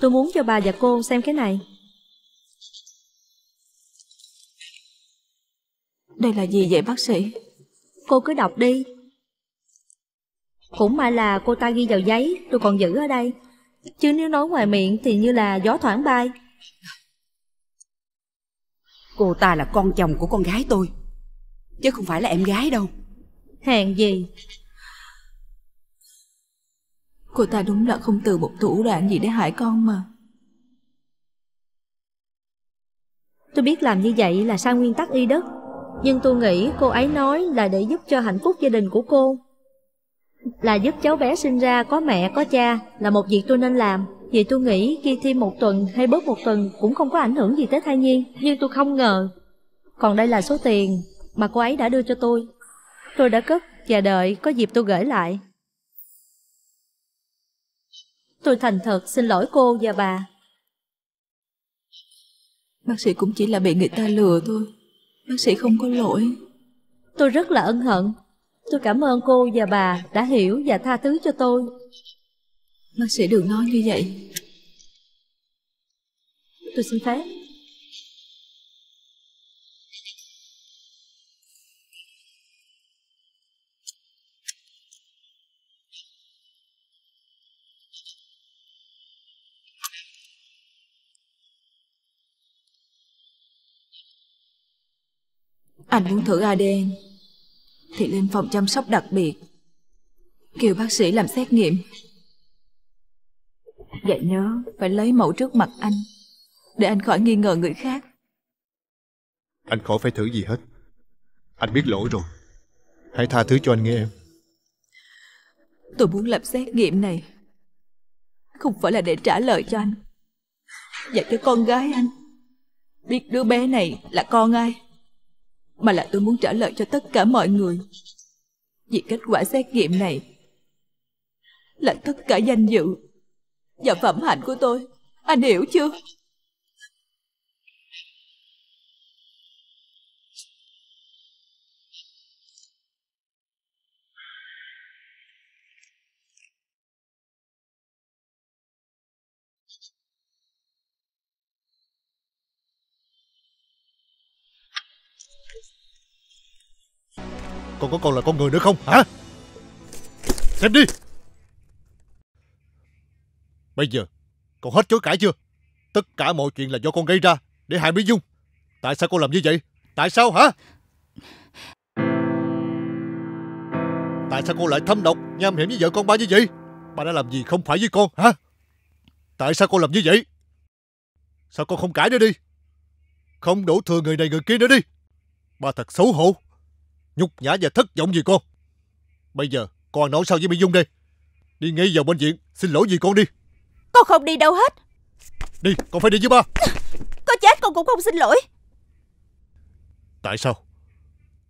Tôi muốn cho bà và cô xem cái này Đây là gì vậy bác sĩ? Cô cứ đọc đi Cũng may là cô ta ghi vào giấy Tôi còn giữ ở đây Chứ nếu nói ngoài miệng thì như là gió thoảng bay Cô ta là con chồng của con gái tôi Chứ không phải là em gái đâu Hèn gì Cô ta đúng là không từ một thủ đoạn gì để hại con mà Tôi biết làm như vậy là sai nguyên tắc y đất Nhưng tôi nghĩ cô ấy nói là để giúp cho hạnh phúc gia đình của cô Là giúp cháu bé sinh ra có mẹ có cha Là một việc tôi nên làm Vì tôi nghĩ khi thêm một tuần hay bớt một tuần Cũng không có ảnh hưởng gì tới thai nhi Nhưng tôi không ngờ Còn đây là số tiền mà cô ấy đã đưa cho tôi Tôi đã cất và đợi có dịp tôi gửi lại Tôi thành thật xin lỗi cô và bà. Bác sĩ cũng chỉ là bị người ta lừa thôi. Bác sĩ không có lỗi. Tôi rất là ân hận. Tôi cảm ơn cô và bà đã hiểu và tha thứ cho tôi. Bác sĩ đừng nói như vậy. Tôi xin phép. Anh muốn thử ADN Thì lên phòng chăm sóc đặc biệt Kêu bác sĩ làm xét nghiệm Và dạ nhớ phải lấy mẫu trước mặt anh Để anh khỏi nghi ngờ người khác Anh khỏi phải thử gì hết Anh biết lỗi rồi Hãy tha thứ cho anh nghe em Tôi muốn làm xét nghiệm này Không phải là để trả lời cho anh Và cho con gái anh Biết đứa bé này là con ai mà là tôi muốn trả lời cho tất cả mọi người. Vì kết quả xét nghiệm này là tất cả danh dự và phẩm hạnh của tôi. Anh hiểu chưa? Con có còn là con người nữa không hả Xem đi Bây giờ Con hết chối cãi chưa Tất cả mọi chuyện là do con gây ra Để hại Mỹ Dung Tại sao con làm như vậy Tại sao hả Tại sao cô lại thâm độc Nham hiểm với vợ con ba như vậy Ba đã làm gì không phải với con hả Tại sao cô làm như vậy Sao con không cãi nữa đi Không đổ thừa người này người kia nữa đi Ba thật xấu hổ nhục nhã và thất vọng vì con. Bây giờ con nói sao với Mỹ Dung đây? Đi ngay vào bệnh viện, xin lỗi vì con đi. Con không đi đâu hết. Đi, con phải đi với ba. Có chết con cũng không xin lỗi. Tại sao?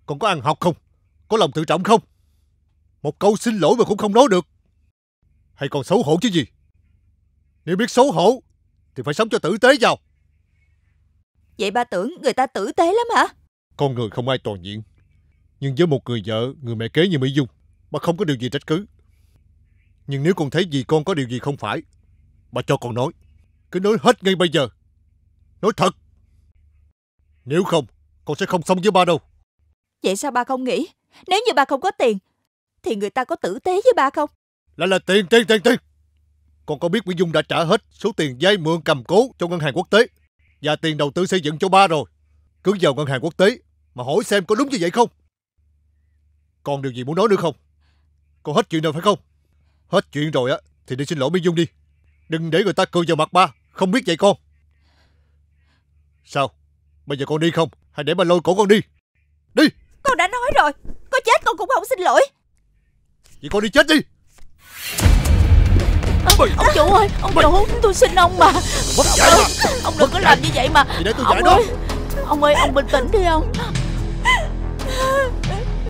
Con có ăn học không? Có lòng tự trọng không? Một câu xin lỗi mà cũng không nói được. Hay còn xấu hổ chứ gì? Nếu biết xấu hổ thì phải sống cho tử tế vào. Vậy ba tưởng người ta tử tế lắm hả? Con người không ai toàn diện nhưng với một người vợ, người mẹ kế như Mỹ Dung, bà không có điều gì trách cứ. Nhưng nếu con thấy gì con có điều gì không phải, bà cho con nói. Cứ nói hết ngay bây giờ. Nói thật. Nếu không, con sẽ không sống với ba đâu. Vậy sao ba không nghĩ? Nếu như ba không có tiền, thì người ta có tử tế với ba không? Là là tiền, tiền, tiền, tiền. Con có biết Mỹ Dung đã trả hết số tiền vay mượn cầm cố cho ngân hàng quốc tế và tiền đầu tư xây dựng cho ba rồi. Cứ vào ngân hàng quốc tế mà hỏi xem có đúng như vậy không? Còn điều gì muốn nói nữa không? Con hết chuyện rồi phải không? Hết chuyện rồi á thì đi xin lỗi Mỹ Dung đi. Đừng để người ta cười vào mặt ba, không biết vậy con. Sao? Bây giờ con đi không? Hay để ba lôi cổ con đi? Đi! Con đã nói rồi, có chết con cũng không xin lỗi. Vậy con đi chết đi! Mày, ông chủ ơi, ông mày, chủ, tôi xin ông mà. Mất dạy mà. Ông đừng có làm như vậy mà. để tôi ông Ơi, ông ơi, ông bình tĩnh đi ông.